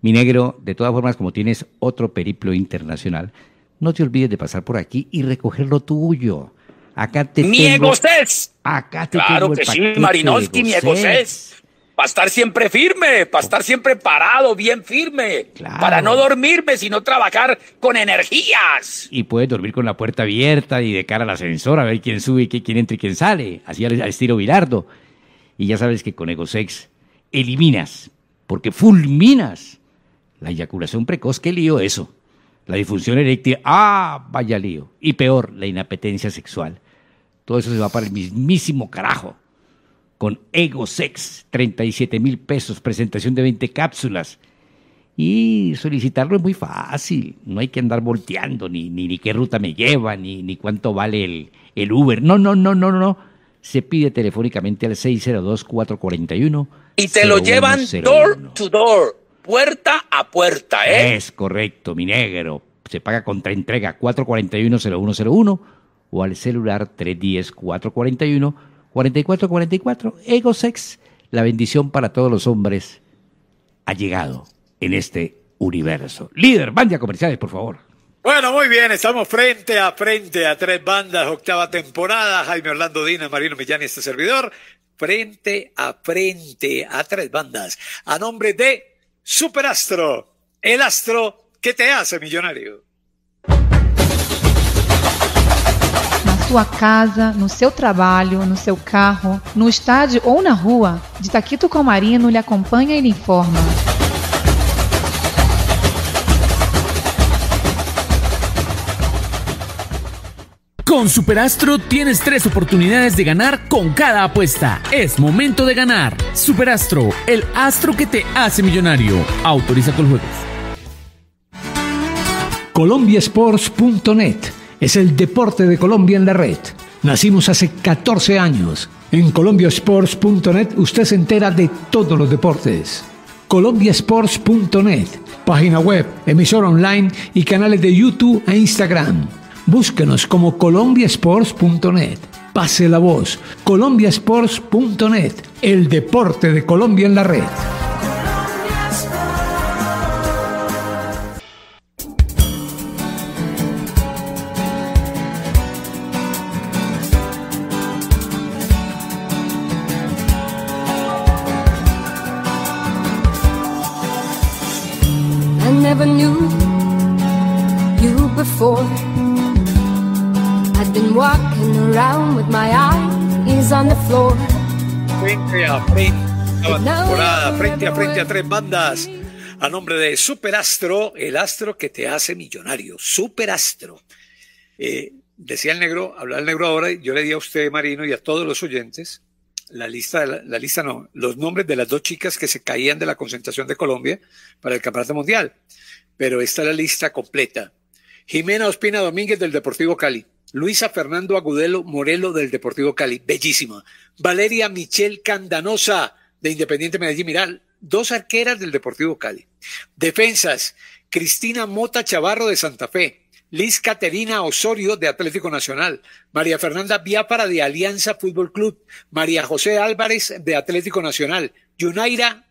mi negro, de todas formas, como tienes otro periplo internacional, no te olvides de pasar por aquí y recoger lo tuyo Acá te mi tengo, egocés. Acá te claro que sí, Marinovsky mi Para estar siempre firme, para estar siempre parado, bien firme. Para no dormirme, sino trabajar con energías. Y puedes dormir con la puerta abierta y de cara al ascensor a ver quién sube, quién entra y quién sale. Así al, estilo Vilardo. Y ya sabes que con Egosex eliminas, porque fulminas la eyaculación precoz. ¿Qué lío eso? La difusión eréctil. ¡Ah! Vaya lío. Y peor, la inapetencia sexual. Todo eso se va para el mismísimo carajo. Con Ego Sex, 37 mil pesos, presentación de 20 cápsulas. Y solicitarlo es muy fácil. No hay que andar volteando, ni, ni, qué ruta me lleva, ni, ni cuánto vale el, el Uber. No, no, no, no, no. Se pide telefónicamente al 602-441. Y te lo llevan door to door, puerta a puerta, ¿eh? Es correcto, mi negro. Se paga contra entrega 441-0101 o al celular 310-441-4444. sex la bendición para todos los hombres, ha llegado en este universo. Líder, bandia comerciales, por favor. Bueno, muy bien, estamos frente a frente a tres bandas, octava temporada, Jaime Orlando Dina, Marino Millán y este servidor, frente a frente a tres bandas, a nombre de Superastro, el astro que te hace millonario. sua casa, no seu trabalho, no seu carro, no estádio ou na rua, de Taquito Comarino lhe acompanha e lhe informa. Con Superastro tienes tres oportunidades de ganar con cada apuesta. Es momento de ganar. Superastro, el astro que te hace millonario. Autoriza con jueves. ColombiaSports.net es el deporte de Colombia en la red. Nacimos hace 14 años. En colombiasports.net usted se entera de todos los deportes. colombiasports.net, página web, emisora online y canales de YouTube e Instagram. Búsquenos como colombiasports.net. Pase la voz, colombiasports.net, el deporte de Colombia en la red. Frente a frente, a tres bandas. A nombre de Superastro, el astro que te hace millonario. Superastro. Eh, decía el negro, habla el negro ahora, yo le di a usted, Marino, y a todos los oyentes, la lista, la, lista no, los nombres de las dos chicas que se caían de la concentración de Colombia para el Campeonato Mundial. Pero está la lista completa. Jimena Ospina Domínguez del Deportivo Cali. Luisa Fernando Agudelo Morelo del Deportivo Cali. Bellísima. Valeria Michel Candanosa de Independiente Medellín. Miral. Dos arqueras del Deportivo Cali. Defensas. Cristina Mota Chavarro de Santa Fe. Liz Caterina Osorio de Atlético Nacional, María Fernanda Viapara de Alianza Fútbol Club, María José Álvarez de Atlético Nacional, Yunaira,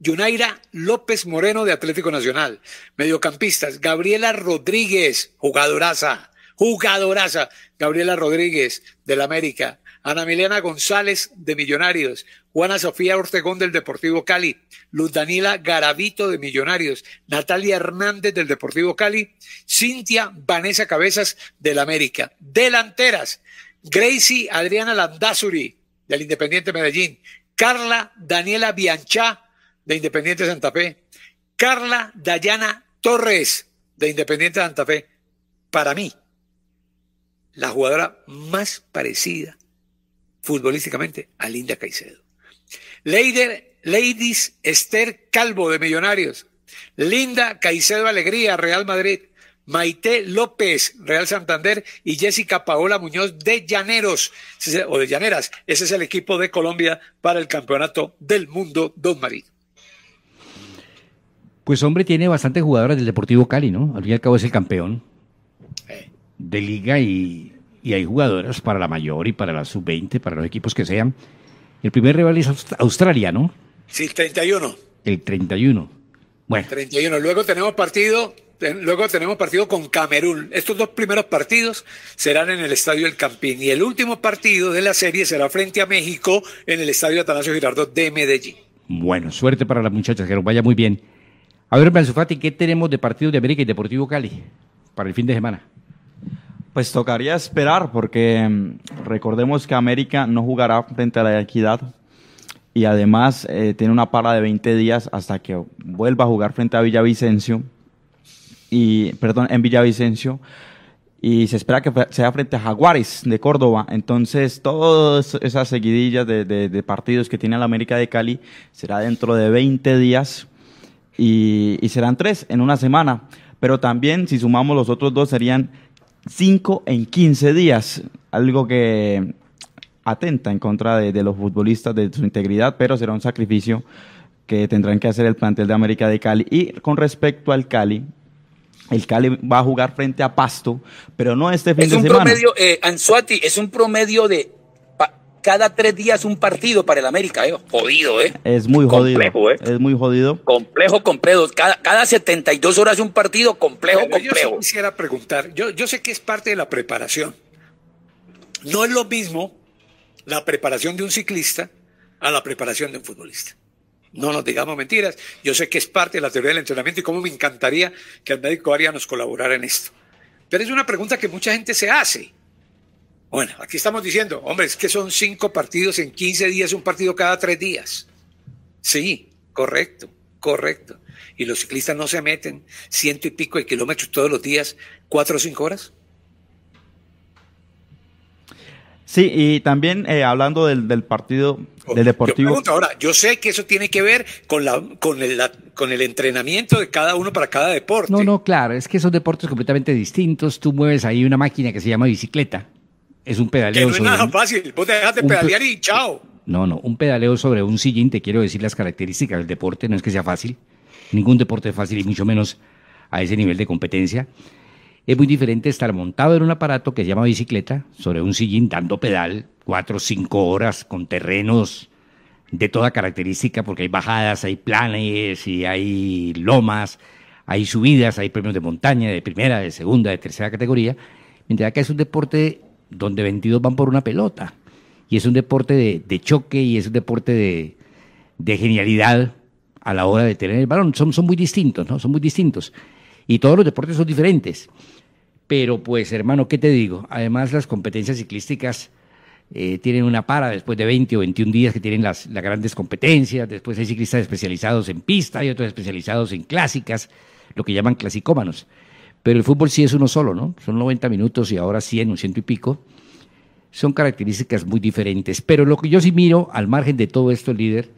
Yunaira López Moreno de Atlético Nacional, mediocampistas, Gabriela Rodríguez, jugadoraza, jugadoraza, Gabriela Rodríguez del América, Ana Milena González de Millonarios, Juana Sofía Ortegón del Deportivo Cali, Luz Daniela Garavito de Millonarios, Natalia Hernández del Deportivo Cali, Cintia Vanessa Cabezas del América. Delanteras, Gracie Adriana Landazuri del Independiente Medellín, Carla Daniela Bianchá de Independiente Santa Fe, Carla Dayana Torres de Independiente Santa Fe. Para mí, la jugadora más parecida futbolísticamente a Linda Caicedo. Leider, Ladies Esther Calvo de Millonarios. Linda Caicedo Alegría, Real Madrid. Maite López, Real Santander, y Jessica Paola Muñoz de Llaneros, o de Llaneras. Ese es el equipo de Colombia para el Campeonato del Mundo, Don Marín. Pues hombre, tiene bastantes jugadoras del Deportivo Cali, ¿no? Al fin y al cabo es el campeón eh. de liga y y hay jugadoras para la mayor y para la sub-20, para los equipos que sean. El primer rival es Australia, ¿no? Sí, 31. El 31. Bueno. 31. Luego tenemos partido, luego tenemos partido con Camerún. Estos dos primeros partidos serán en el Estadio El Campín y el último partido de la serie será frente a México en el Estadio Atanasio Girardot de Medellín. Bueno, suerte para las muchachas, que nos vaya muy bien. A ver, Manzufati, ¿qué tenemos de partido de América y Deportivo Cali para el fin de semana? Pues tocaría esperar porque mm, recordemos que América no jugará frente a la equidad y además eh, tiene una pala de 20 días hasta que vuelva a jugar frente a Villavicencio y perdón, en Villavicencio y se espera que sea frente a Jaguares de Córdoba. Entonces, todas esas seguidillas de, partidos que tiene la América de Cali será dentro de 20 días y, y serán tres en una semana. Pero también, si sumamos los otros dos, serían 5 en 15 días, algo que atenta en contra de, los futbolistas, de su integridad, pero será un sacrificio que tendrán que hacer el plantel de América de Cali. Y con respecto al Cali, el Cali va a jugar frente a Pasto, pero no este fin es un Promedio, eh, Anzuati, es un promedio de cada tres días un partido para el América, eh. Jodido, ¿eh? Es muy jodido. Eh. Es muy jodido. Complejo, complejo. Cada, cada 72 horas un partido complejo, complejo. Yo quisiera preguntar, yo, yo sé que es parte de la preparación. No es lo mismo la preparación de un ciclista a la preparación de un futbolista. No nos digamos mentiras. Yo sé que es parte de la teoría del entrenamiento y cómo me encantaría que el médico Arias nos colaborara en esto. Pero es una pregunta que mucha gente se hace. Bueno, aquí estamos diciendo, hombre, es que son cinco partidos en 15 días, un partido cada tres días. Sí, correcto, correcto. Y los ciclistas no se meten ciento y pico de kilómetros todos los días, cuatro o cinco horas. Sí, y también eh, hablando del, partido oh, del Deportivo. Yo ahora, yo sé que eso tiene que ver con, la, con, el, con el entrenamiento de cada uno para cada deporte. No, no, claro, es que son deportes completamente distintos. Tú mueves ahí una máquina que se llama bicicleta es un pedaleo. Que no es nada fácil. Vos te de pedalear y chao. No, no. Un pedaleo sobre un sillín, te quiero decir las características del deporte. No es que sea fácil. Ningún deporte es fácil y mucho menos a ese nivel de competencia. Es muy diferente estar montado en un aparato que se llama bicicleta, sobre un sillín, dando pedal, cuatro o cinco horas con terrenos de toda característica, porque hay bajadas, hay planes y hay lomas, hay subidas, hay premios de montaña, de primera, de segunda, de tercera categoría. Mientras que es un deporte donde 22 van por una pelota. Y es un deporte de, choque y es un deporte de, genialidad a la hora de tener el balón. Son, son muy distintos, ¿no? Son muy distintos. Y todos los deportes son diferentes. Pero pues, hermano, ¿qué te digo? Además, las competencias ciclísticas eh, tienen una para después de 20 o 21 días que tienen las, las grandes competencias. Después hay ciclistas especializados en pista y otros especializados en clásicas, lo que llaman clasicómanos. Pero el fútbol sí es uno solo, ¿no? Son 90 minutos y ahora 100, un ciento y pico. Son características muy diferentes. Pero lo que yo sí miro, al margen de todo esto, líder,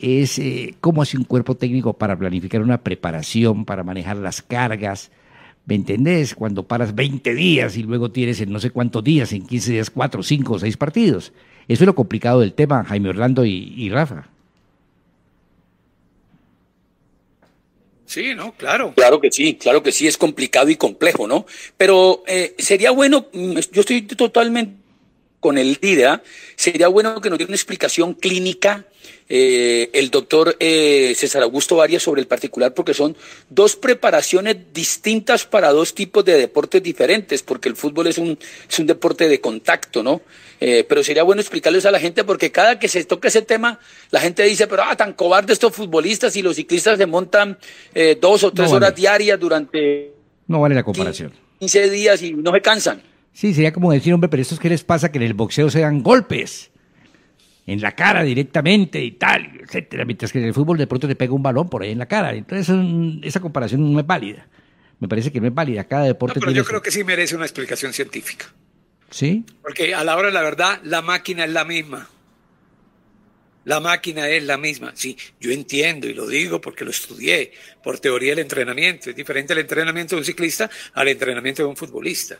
es eh, cómo hace un cuerpo técnico para planificar una preparación, para manejar las cargas. ¿Me entendés? Cuando paras 20 días y luego tienes en no sé cuántos días, en 15 días, 4, 5, 6 partidos. Eso es lo complicado del tema, Jaime Orlando y Rafa. Sí, ¿no? Claro. Claro que sí, claro que sí, es complicado y complejo, ¿no? Pero eh, sería bueno, mm, yo estoy totalmente con el DIDA, sería bueno que nos diera una explicación clínica eh, el doctor eh, César Augusto Varias sobre el particular, porque son dos preparaciones distintas para dos tipos de deportes diferentes, porque el fútbol es un, deporte de contacto, ¿no? Eh, pero sería bueno explicarles a la gente, porque cada que se toca ese tema, la gente dice, pero ah, tan cobarde estos futbolistas y los ciclistas se montan dos o tres horas diarias durante... No vale la comparación. 15 días y no se cansan. Sí, sería como decir, hombre, pero es qué les pasa que en el boxeo se dan golpes en la cara directamente y tal, etcétera, mientras que en el fútbol de pronto te pega un balón por ahí en la cara. Entonces esa comparación no es válida. Me parece que no es válida. Cada deporte. pero yo creo que sí merece una explicación científica. Sí. Porque a la hora de la verdad, la máquina es la misma. La máquina es la misma. Sí, yo entiendo y lo digo porque lo estudié por teoría del entrenamiento. Es diferente el entrenamiento de un ciclista al entrenamiento de un futbolista.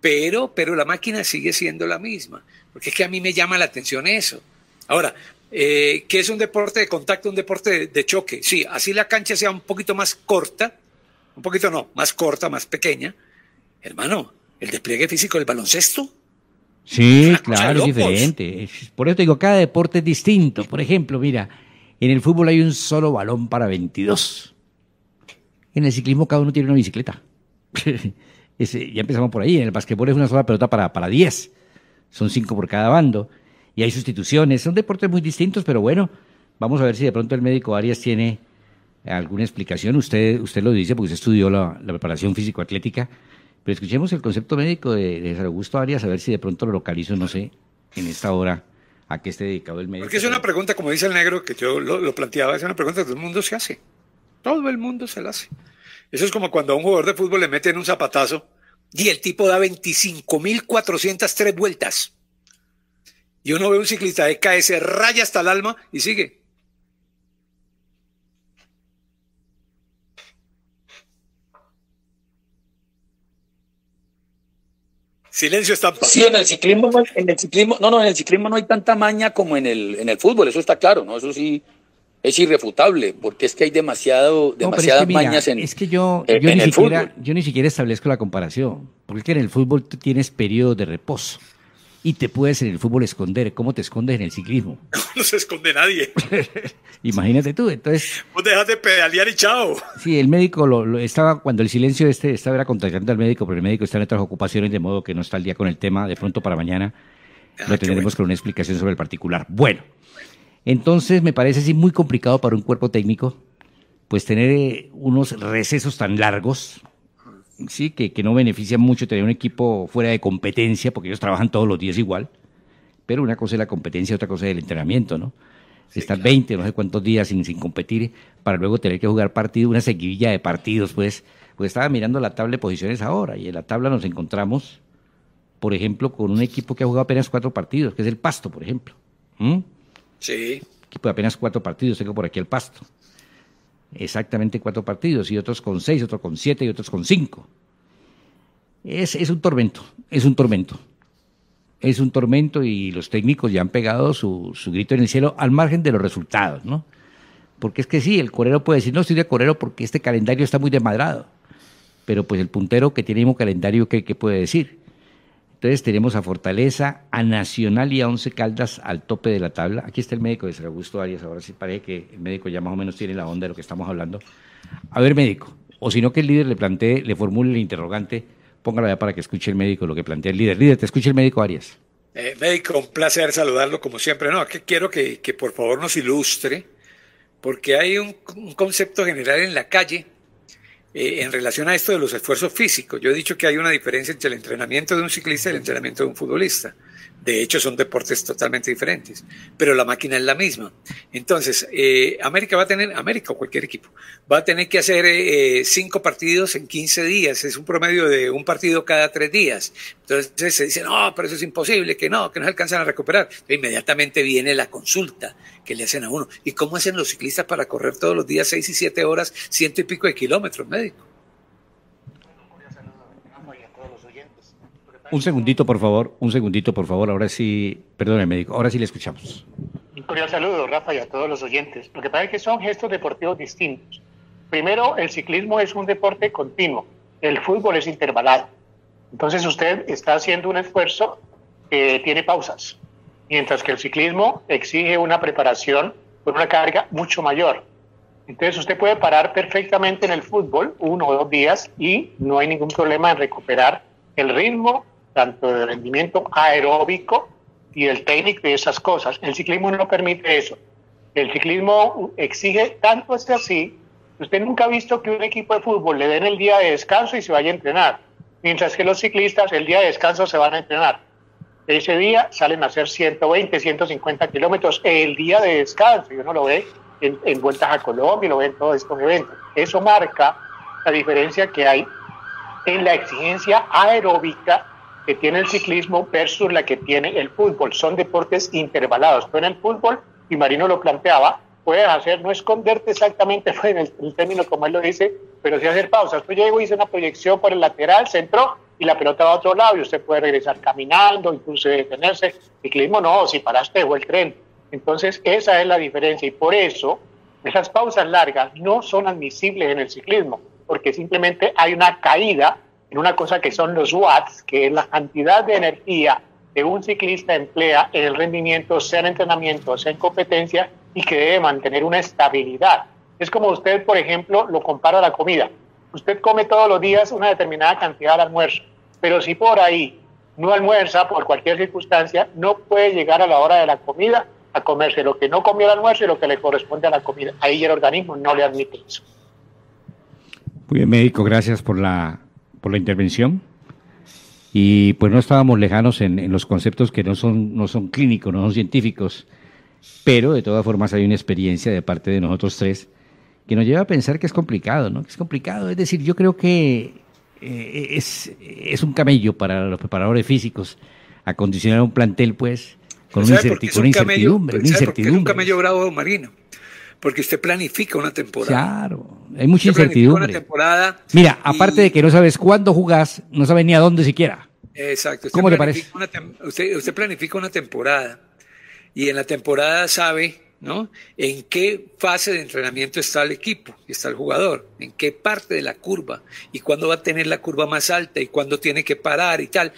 Pero, pero la máquina sigue siendo la misma, porque es que a mí me llama la atención eso. Ahora, eh, ¿qué es un deporte de contacto, un deporte de, choque? Sí, así la cancha sea un poquito más corta, un poquito no, más corta, más pequeña. Hermano, el despliegue físico del baloncesto Sí, claro, es diferente. Por eso digo, cada deporte es distinto. Por ejemplo, mira, en el fútbol hay un solo balón para 22. En el ciclismo cada uno tiene una bicicleta. ya empezamos por ahí. En el básquetbol es una sola pelota para, para 10. Son cinco por cada bando. Y hay sustituciones. Son deportes muy distintos, pero bueno, vamos a ver si de pronto el médico Arias tiene alguna explicación. Usted, usted lo dice porque usted estudió la, preparación físico-atlética. Pero escuchemos el concepto médico de, de Augusto Arias, a ver si de pronto lo localizo, no sé, en esta hora a qué esté dedicado el médico. Porque es una pregunta, como dice el negro, que yo lo, lo planteaba, es una pregunta que todo el mundo se hace. Todo el mundo se la hace. Eso es como cuando a un jugador de fútbol le meten un zapatazo y el tipo da 25.403 vueltas. Y uno ve un ciclista de cae, se raya hasta el alma y sigue. Silencio estampa. Sí, en el ciclismo, en el ciclismo, no, no, en el ciclismo no hay tanta maña como en el, en el fútbol, eso está claro, ¿no? Eso sí, es irrefutable, porque es que hay demasiado, demasiadas es que, mañas en Es que yo, yo, ni siquiera, establezco la comparación, porque en el fútbol tú tienes periodo de reposo y te puedes en el fútbol esconder. ¿Cómo te escondes en el ciclismo? No se esconde nadie. Imagínate tú, entonces. Vos dejas de pedalear y chao. Sí, el médico lo, estaba, cuando el silencio este estaba era contactando al médico, pero el médico está en otras ocupaciones, de modo que no está al día con el tema. De pronto para mañana no lo ah, tendremos con una explicación sobre el particular. Bueno. Entonces me parece así muy complicado para un cuerpo técnico, pues tener eh, unos recesos tan largos, sí, que, no beneficia mucho tener un equipo fuera de competencia, porque ellos trabajan todos los días igual, pero una cosa es la competencia, otra cosa es el entrenamiento, ¿no? Estar 20, no sé cuántos días sin, competir, para luego tener que jugar partido, una seguidilla de partidos, pues, pues estaba mirando la tabla de posiciones ahora, y en la tabla nos encontramos, por ejemplo, con un equipo que ha jugado apenas cuatro partidos, que es el Pasto, por ejemplo. Sí. apenas cuatro partidos, tengo por aquí el pasto. Exactamente cuatro partidos, y otros con seis, otros con siete y otros con cinco. Es, es un tormento, es un tormento. Es un tormento y los técnicos ya han pegado su, su grito en el cielo al margen de los resultados, ¿no? Porque es que sí, el corero puede decir, no estoy de corero porque este calendario está muy desmadrado. Pero pues el puntero que tiene el mismo calendario, que qué puede decir? Entonces tenemos a Fortaleza, a Nacional y a Once Caldas al tope de la tabla. Aquí está el médico de San Augusto Arias, ahora sí parece que el médico ya más o menos tiene la onda de lo que estamos hablando. A ver, médico, o si no que el líder le plantee, le formule el interrogante, póngalo ya para que escuche el médico lo que plantea el líder. Líder, te escucha el médico Arias. Eh, médico, un placer saludarlo como siempre. No, que quiero que, por favor nos ilustre, porque hay un concepto general en la calle eh, en relación a esto de los esfuerzos físicos, yo he dicho que hay una diferencia entre el entrenamiento de un ciclista y el entrenamiento de un futbolista. De hecho, son deportes totalmente diferentes, pero la máquina es la misma. Entonces, eh, América va a tener, América o cualquier equipo, va a tener que hacer eh, cinco partidos en 15 días. Es un promedio de un partido cada tres días. Entonces se dice, no, pero eso es imposible, que no, que no se alcanzan a recuperar. inmediatamente viene la consulta que le hacen a uno. ¿Y cómo hacen los ciclistas para correr todos los días seis y siete horas, ciento y pico de kilómetros, médico? Un segundito, por favor, un segundito, por favor. Ahora sí, el médico, ahora sí le escuchamos. Un cordial saludo, Rafa, y a todos los oyentes. porque que que son gestos deportivos distintos. Primero, el ciclismo es un deporte continuo, el fútbol es intervalado. Entonces, usted está haciendo un esfuerzo que tiene pausas mientras que el ciclismo exige una preparación con una carga mucho mayor. Entonces usted puede parar perfectamente en el fútbol uno o dos días y no hay ningún problema en recuperar el ritmo, tanto de rendimiento aeróbico y el técnico y esas cosas. El ciclismo no permite eso. El ciclismo exige tanto este así. Usted nunca ha visto que un equipo de fútbol le den el día de descanso y se vaya a entrenar, mientras que los ciclistas el día de descanso se van a entrenar. Ese día salen a hacer 120, 150 kilómetros el día de descanso. Y uno lo ve en, vueltas a Colombia lo ve en todos estos eventos. Eso marca la diferencia que hay en la exigencia aeróbica que tiene el ciclismo versus la que tiene el fútbol. Son deportes intervalados. Pero en el fútbol, y Marino lo planteaba, puedes hacer, no esconderte exactamente pues, en el, término como él lo dice, pero sí hacer pausas. yo llego, hice una proyección por el lateral, centro, y la pelota va a otro lado, y usted puede regresar caminando, incluso detenerse. Ciclismo no, si paraste, o el tren. Entonces, esa es la diferencia, y por eso esas pausas largas no son admisibles en el ciclismo, porque simplemente hay una caída en una cosa que son los watts, que es la cantidad de energía que un ciclista emplea en el rendimiento, sea en entrenamiento, sea en competencia, y que debe mantener una estabilidad. Es como usted, por ejemplo, lo compara a la comida. Usted come todos los días una determinada cantidad al almuerzo, pero si por ahí no almuerza por cualquier circunstancia, no puede llegar a la hora de la comida a comerse lo que no comió al almuerzo y lo que le corresponde a la comida. Ahí el organismo no le admite eso. Muy bien, médico, gracias por la, por la intervención. Y pues no estábamos lejanos en, en los conceptos que no son, no son clínicos, no son científicos, pero de todas formas hay una experiencia de parte de nosotros tres que nos lleva a pensar que es complicado, ¿no? Que es complicado. Es decir, yo creo que eh, es, es, un camello para los preparadores físicos acondicionar un plantel, pues, con una, incertidumbre. Un un camello bravo marino? Porque usted planifica una temporada. Claro, hay mucha incertidumbre. Una temporada Mira, aparte de que no sabes cuándo jugás, no sabes ni a dónde siquiera. Exacto. ¿Cómo te parece? usted planifica una temporada y en la temporada sabe ¿no? en qué fase de entrenamiento está el equipo, está el jugador, en qué parte de la curva y cuándo va a tener la curva más alta y cuándo tiene que parar y tal.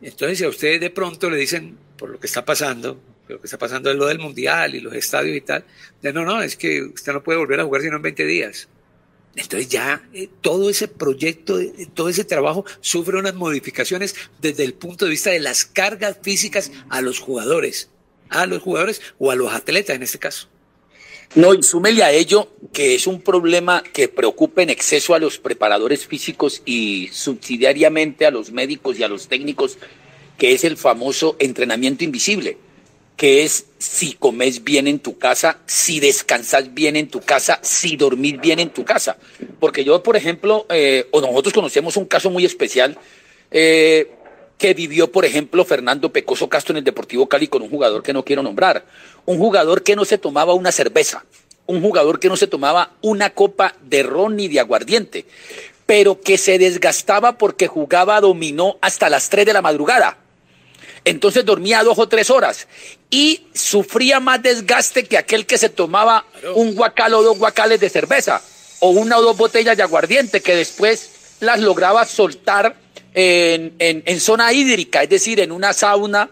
Entonces, si a ustedes de pronto le dicen, por lo que está pasando, lo que está pasando es lo del mundial y los estadios y tal, de no, no, es que usted no puede volver a jugar sino en 20 días. Entonces ya eh, todo ese proyecto, eh, todo ese trabajo sufre unas modificaciones desde el punto de vista de las cargas físicas a los jugadores a los jugadores o a los atletas en este caso. No, y a ello que es un problema que preocupa en exceso a los preparadores físicos y subsidiariamente a los médicos y a los técnicos, que es el famoso entrenamiento invisible, que es si comes bien en tu casa, si descansas bien en tu casa, si dormís bien en tu casa. Porque yo, por ejemplo, eh, o nosotros conocemos un caso muy especial eh, que vivió, por ejemplo, Fernando Pecoso Castro en el Deportivo Cali con un jugador que no quiero nombrar, un jugador que no se tomaba una cerveza, un jugador que no se tomaba una copa de ron ni de aguardiente, pero que se desgastaba porque jugaba dominó hasta las 3 de la madrugada. Entonces dormía dos o tres horas y sufría más desgaste que aquel que se tomaba un guacal o dos guacales de cerveza o una o dos botellas de aguardiente que después las lograba soltar en, zona hídrica, es decir, en una sauna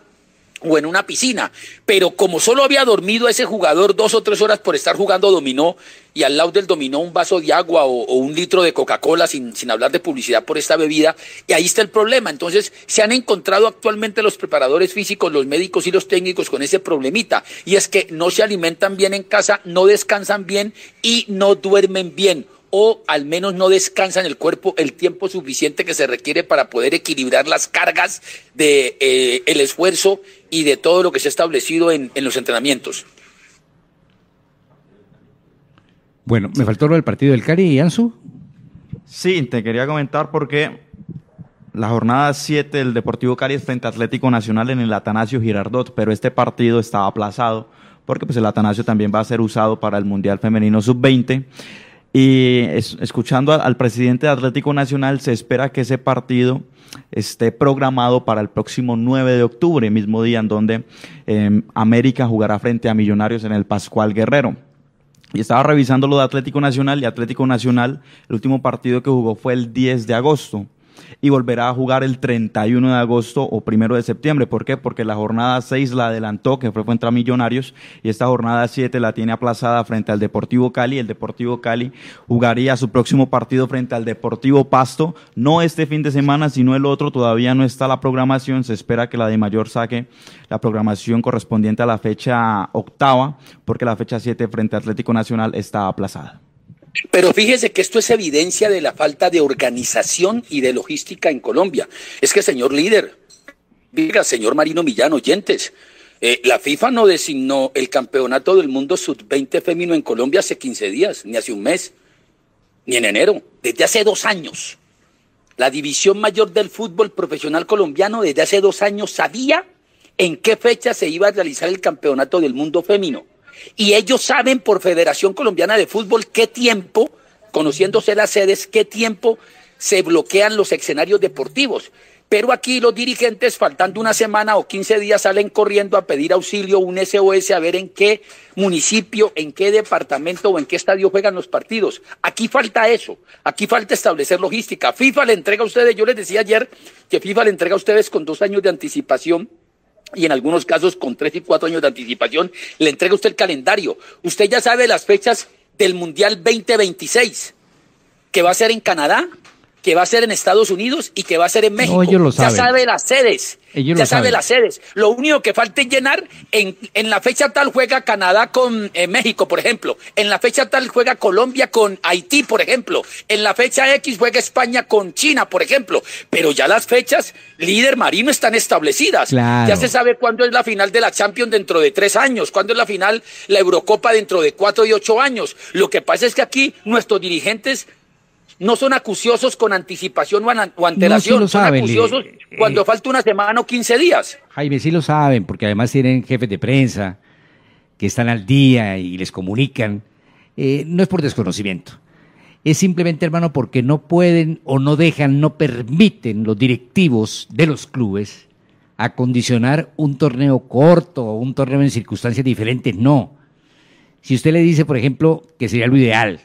o en una piscina. Pero como solo había dormido ese jugador dos o tres horas por estar jugando dominó y al lado del dominó un vaso de agua o, o un litro de Coca-Cola, sin, sin hablar de publicidad por esta bebida, y ahí está el problema. Entonces se han encontrado actualmente los preparadores físicos, los médicos y los técnicos con ese problemita. Y es que no se alimentan bien en casa, no descansan bien y no duermen bien o al menos no descansa en el cuerpo el tiempo suficiente que se requiere para poder equilibrar las cargas de eh, el esfuerzo y de todo lo que se ha establecido en, los entrenamientos. Bueno, me faltó lo del partido del Cari y Ansu. Sí, te quería comentar porque la jornada 7 del Deportivo Cari es frente a Atlético Nacional en el Atanasio Girardot, pero este partido estaba aplazado porque pues el Atanasio también va a ser usado para el Mundial Femenino Sub-20 y escuchando al presidente de Atlético Nacional, se espera que ese partido esté programado para el próximo 9 de octubre, mismo día en donde em, América jugará frente a Millonarios en el Pascual Guerrero. Y estaba revisando lo de Atlético Nacional y Atlético Nacional, el último partido que jugó fue el 10 de agosto y volverá a jugar el 31 de agosto o primero de septiembre. ¿Por qué? Porque la jornada 6 la adelantó, que fue contra Millonarios, y esta jornada 7 la tiene aplazada frente al Deportivo Cali. El Deportivo Cali jugaría su próximo partido frente al Deportivo Pasto, no este fin de semana, sino el otro. Todavía no está la programación, se espera que la de mayor saque la programación correspondiente a la fecha octava, porque la fecha 7 frente a Atlético Nacional está aplazada. Pero fíjese que esto es evidencia de la falta de organización y de logística en Colombia. Es que, señor líder, diga, señor Marino Millán, oyentes, eh, la FIFA no designó el campeonato del mundo sub-20 femenino en Colombia hace 15 días, ni hace un mes, ni en enero, desde hace dos años. La división mayor del fútbol profesional colombiano desde hace dos años sabía en qué fecha se iba a realizar el campeonato del mundo femenino y ellos saben por Federación Colombiana de Fútbol qué tiempo, conociéndose las sedes, qué tiempo se bloquean los escenarios deportivos. Pero aquí los dirigentes, faltando una semana o 15 días, salen corriendo a pedir auxilio, un SOS, a ver en qué municipio, en qué departamento o en qué estadio juegan los partidos. Aquí falta eso, aquí falta establecer logística. FIFA le entrega a ustedes, yo les decía ayer que FIFA le entrega a ustedes con dos años de anticipación y en algunos casos con tres y cuatro años de anticipación, le entrega usted el calendario. Usted ya sabe las fechas del Mundial 2026, que va a ser en Canadá, que va a ser en Estados Unidos y que va a ser en México. Ya sabe las sedes, ya sabe las sedes. Lo único que falta es llenar. En, la fecha tal juega Canadá con eh, México, por ejemplo. En la fecha tal juega Colombia con Haití, por ejemplo. En la fecha X juega España con China, por ejemplo. Pero ya las fechas, líder marino, están establecidas. Ya se sabe cuándo es la final de la Champions dentro de tres años, cuándo es la final, la Eurocopa dentro de cuatro y ocho años. Lo que pasa es que aquí nuestros dirigentes no son acuciosos con anticipación o, antelación, no, son saben, eh, acuciosos eh, eh. cuando falta una semana o 15 días. Jaime, sí lo saben, porque además tienen jefes de prensa que están al día y les comunican. no es por desconocimiento, es simplemente, hermano, porque no pueden o no dejan, no permiten los directivos de los clubes acondicionar un torneo corto o un torneo en circunstancias diferentes, no. Si usted le dice, por ejemplo, que sería lo ideal,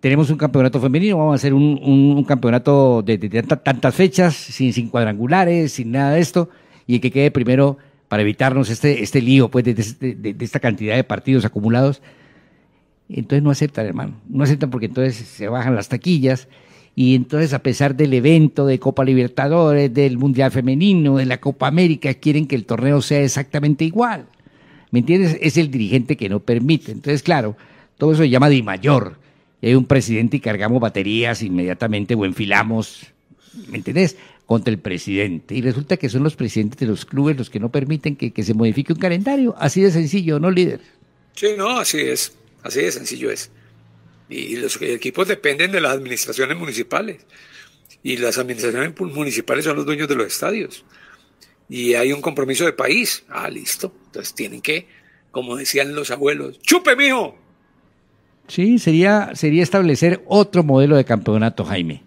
tenemos un campeonato femenino, vamos a hacer un, campeonato de, tantas fechas, sin, cuadrangulares, sin nada de esto, y que quede primero para evitarnos este, este lío pues, de, esta cantidad de partidos acumulados. Entonces no aceptan, hermano, no aceptan porque entonces se bajan las taquillas. Y entonces, a pesar del evento de Copa Libertadores, del Mundial Femenino, de la Copa América, quieren que el torneo sea exactamente igual. ¿Me entiendes? Es el dirigente que no permite. Entonces, claro, todo eso se llama de Mayor y hay un presidente y cargamos baterías inmediatamente o enfilamos, ¿me entendés? Contra el presidente. Y resulta que son los presidentes de los clubes los que no permiten que, que se modifique un calendario. Así de sencillo, ¿no, líder? Sí, no, así es. Así de sencillo es. Y los equipos dependen de las administraciones municipales. Y las administraciones municipales son los dueños de los estadios. Y hay un compromiso de país. Ah, listo. Entonces tienen que, como decían los abuelos, chupe, mijo, Sí, sería, sería establecer otro modelo de campeonato, Jaime.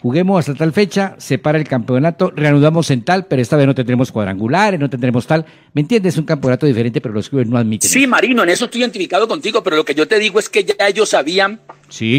Juguemos hasta tal fecha, se para el campeonato, reanudamos en tal, pero esta vez no tendremos cuadrangulares, no tendremos tal. ¿Me entiendes? Es un campeonato diferente, pero los clubes no admiten. Sí, Marino, en eso estoy identificado contigo, pero lo que yo te digo es que ya ellos sabían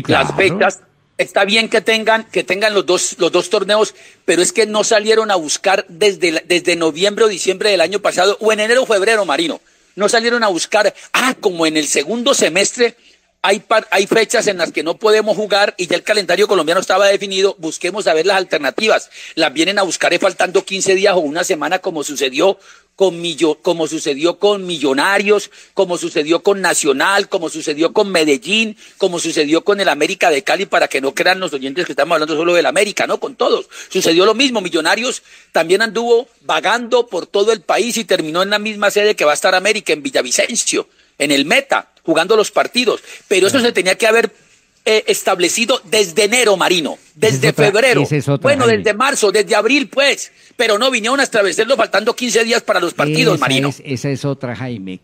las fechas, está bien que tengan, que tengan los dos, los dos torneos, pero es que no salieron a buscar desde, desde noviembre o diciembre del año pasado, o en enero o febrero, Marino. No salieron a buscar, ah, como en el segundo semestre hay, fechas en las que no podemos jugar y ya el calendario colombiano estaba definido, busquemos a ver las alternativas. Las vienen a buscar faltando 15 días o una semana como sucedió con como sucedió con Millonarios, como sucedió con Nacional, como sucedió con Medellín, como sucedió con el América de Cali, para que no crean los oyentes que estamos hablando solo del América, no con todos. Sucedió lo mismo, Millonarios también anduvo vagando por todo el país y terminó en la misma sede que va a estar América, en Villavicencio, en el Meta jugando los partidos. Pero eso se tenía que haber eh, establecido desde enero, Marino, desde febrero, bueno, desde marzo, desde abril, pues, pero no vinieron a establecerlo faltando 15 días para los partidos, Marino. esa es otra, Jaime.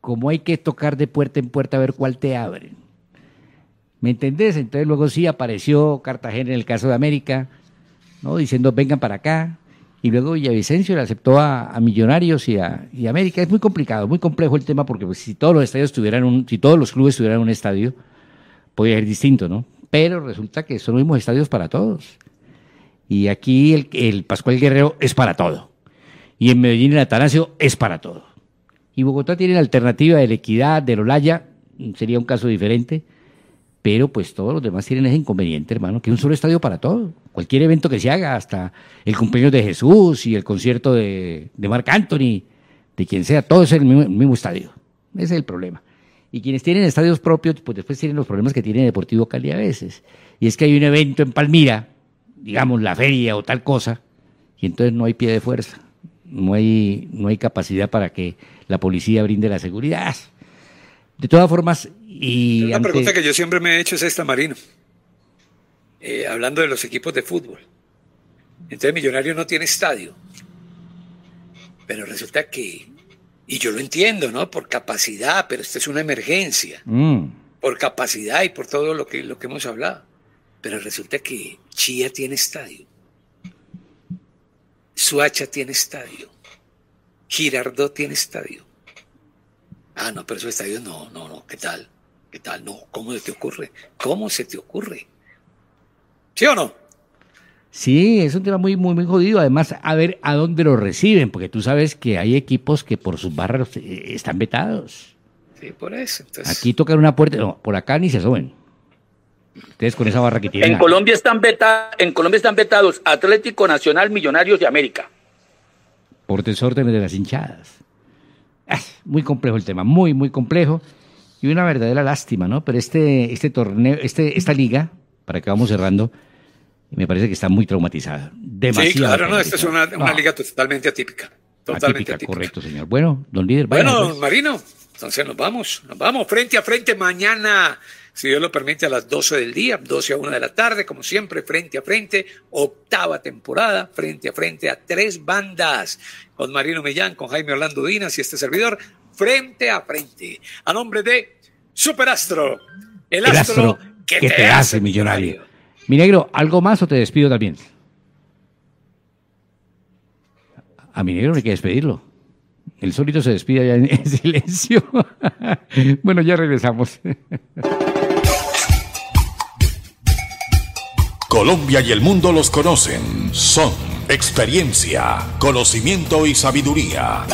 Como hay que tocar de puerta en puerta a ver cuál te abren. ¿Me entendés? Entonces luego sí apareció Cartagena en el caso de América, ¿no? Diciendo, vengan para acá, y luego Villavicencio le aceptó a, Millonarios y a América. Es muy complicado, muy complejo el tema, porque pues, si todos los estadios tuvieran un, si todos los clubes tuvieran un estadio, podría ser distinto, ¿no? Pero resulta que son los mismos estadios para todos. Y aquí el, el Pascual Guerrero es para todo. Y en Medellín el Atanasio es para todo. Y Bogotá tiene la alternativa de la equidad, del Olaya, sería un caso diferente pero pues todos los demás tienen ese inconveniente, hermano, que es un solo estadio para todo. Cualquier evento que se haga, hasta el cumpleaños de Jesús y el concierto de, de Marc Anthony, de quien sea, todo es el mismo, el estadio. Ese es el problema. Y quienes tienen estadios propios, pues después tienen los problemas que tiene Deportivo Cali a veces. Y es que hay un evento en Palmira, digamos la feria o tal cosa, y entonces no hay pie de fuerza, no hay, no hay capacidad para que la policía brinde la seguridad. De todas formas, y. Una pregunta que yo siempre me he hecho es esta, Marino. Eh, hablando de los equipos de fútbol. Entonces, Millonario no tiene estadio. Pero resulta que. Y yo lo entiendo, ¿no? Por capacidad, pero esto es una emergencia. Mm. Por capacidad y por todo lo que, lo que hemos hablado. Pero resulta que Chía tiene estadio. Suacha tiene estadio. Girardot tiene estadio. Ah, no, pero eso está ahí. no, no, no, ¿qué tal? ¿Qué tal? No, ¿cómo se te ocurre? ¿Cómo se te ocurre? ¿Sí o no? Sí, es un tema muy, muy, muy jodido. Además, a ver a dónde lo reciben, porque tú sabes que hay equipos que por sus barras eh, están vetados. Sí, por eso. Aquí tocan una puerta, por acá ni se suben. Ustedes con esa barra que tienen. En Colombia están vetados, en Colombia están vetados Atlético Nacional, Millonarios de América. Por desórdenes de las hinchadas muy complejo el tema, muy, muy complejo y una verdadera lástima, ¿no? Pero este, este torneo, este, esta liga, para que vamos cerrando, me parece que está muy traumatizada. Demasiado. Sí, claro, no, esta es una, liga totalmente atípica. Totalmente atípica, Correcto, señor. Bueno, don líder. Bueno, Marino, entonces nos vamos, nos vamos frente a frente mañana si Dios lo permite, a las 12 del día, 12 a 1 de la tarde, como siempre, frente a frente, octava temporada, frente a frente a tres bandas, con Marino Mellán, con Jaime Orlando Dinas y este servidor, frente a frente, a nombre de Superastro, el, astro, que, te, hace millonario. Mi negro, ¿algo más o te despido también? A mi negro no hay que despedirlo. El solito se despide ya en silencio. bueno, ya regresamos. Colombia y el mundo los conocen. Son experiencia, conocimiento y sabiduría.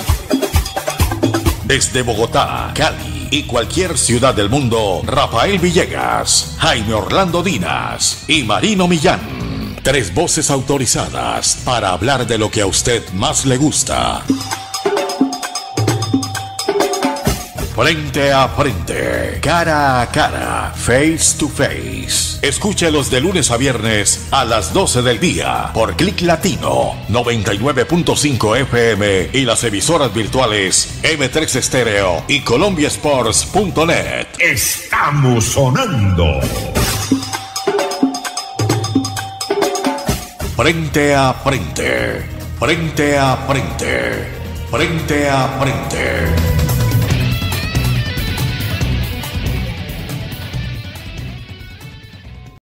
Desde Bogotá, Cali y cualquier ciudad del mundo, Rafael Villegas, Jaime Orlando Dinas y Marino Millán. Tres voces autorizadas para hablar de lo que a usted más le gusta. Frente a frente, cara a cara, face to face. Escúchelos de lunes a viernes a las 12 del día por Click Latino 99.5 FM y las emisoras virtuales M3 Estéreo y colombiasports.net. Estamos sonando. Frente a frente, frente a frente, frente a frente.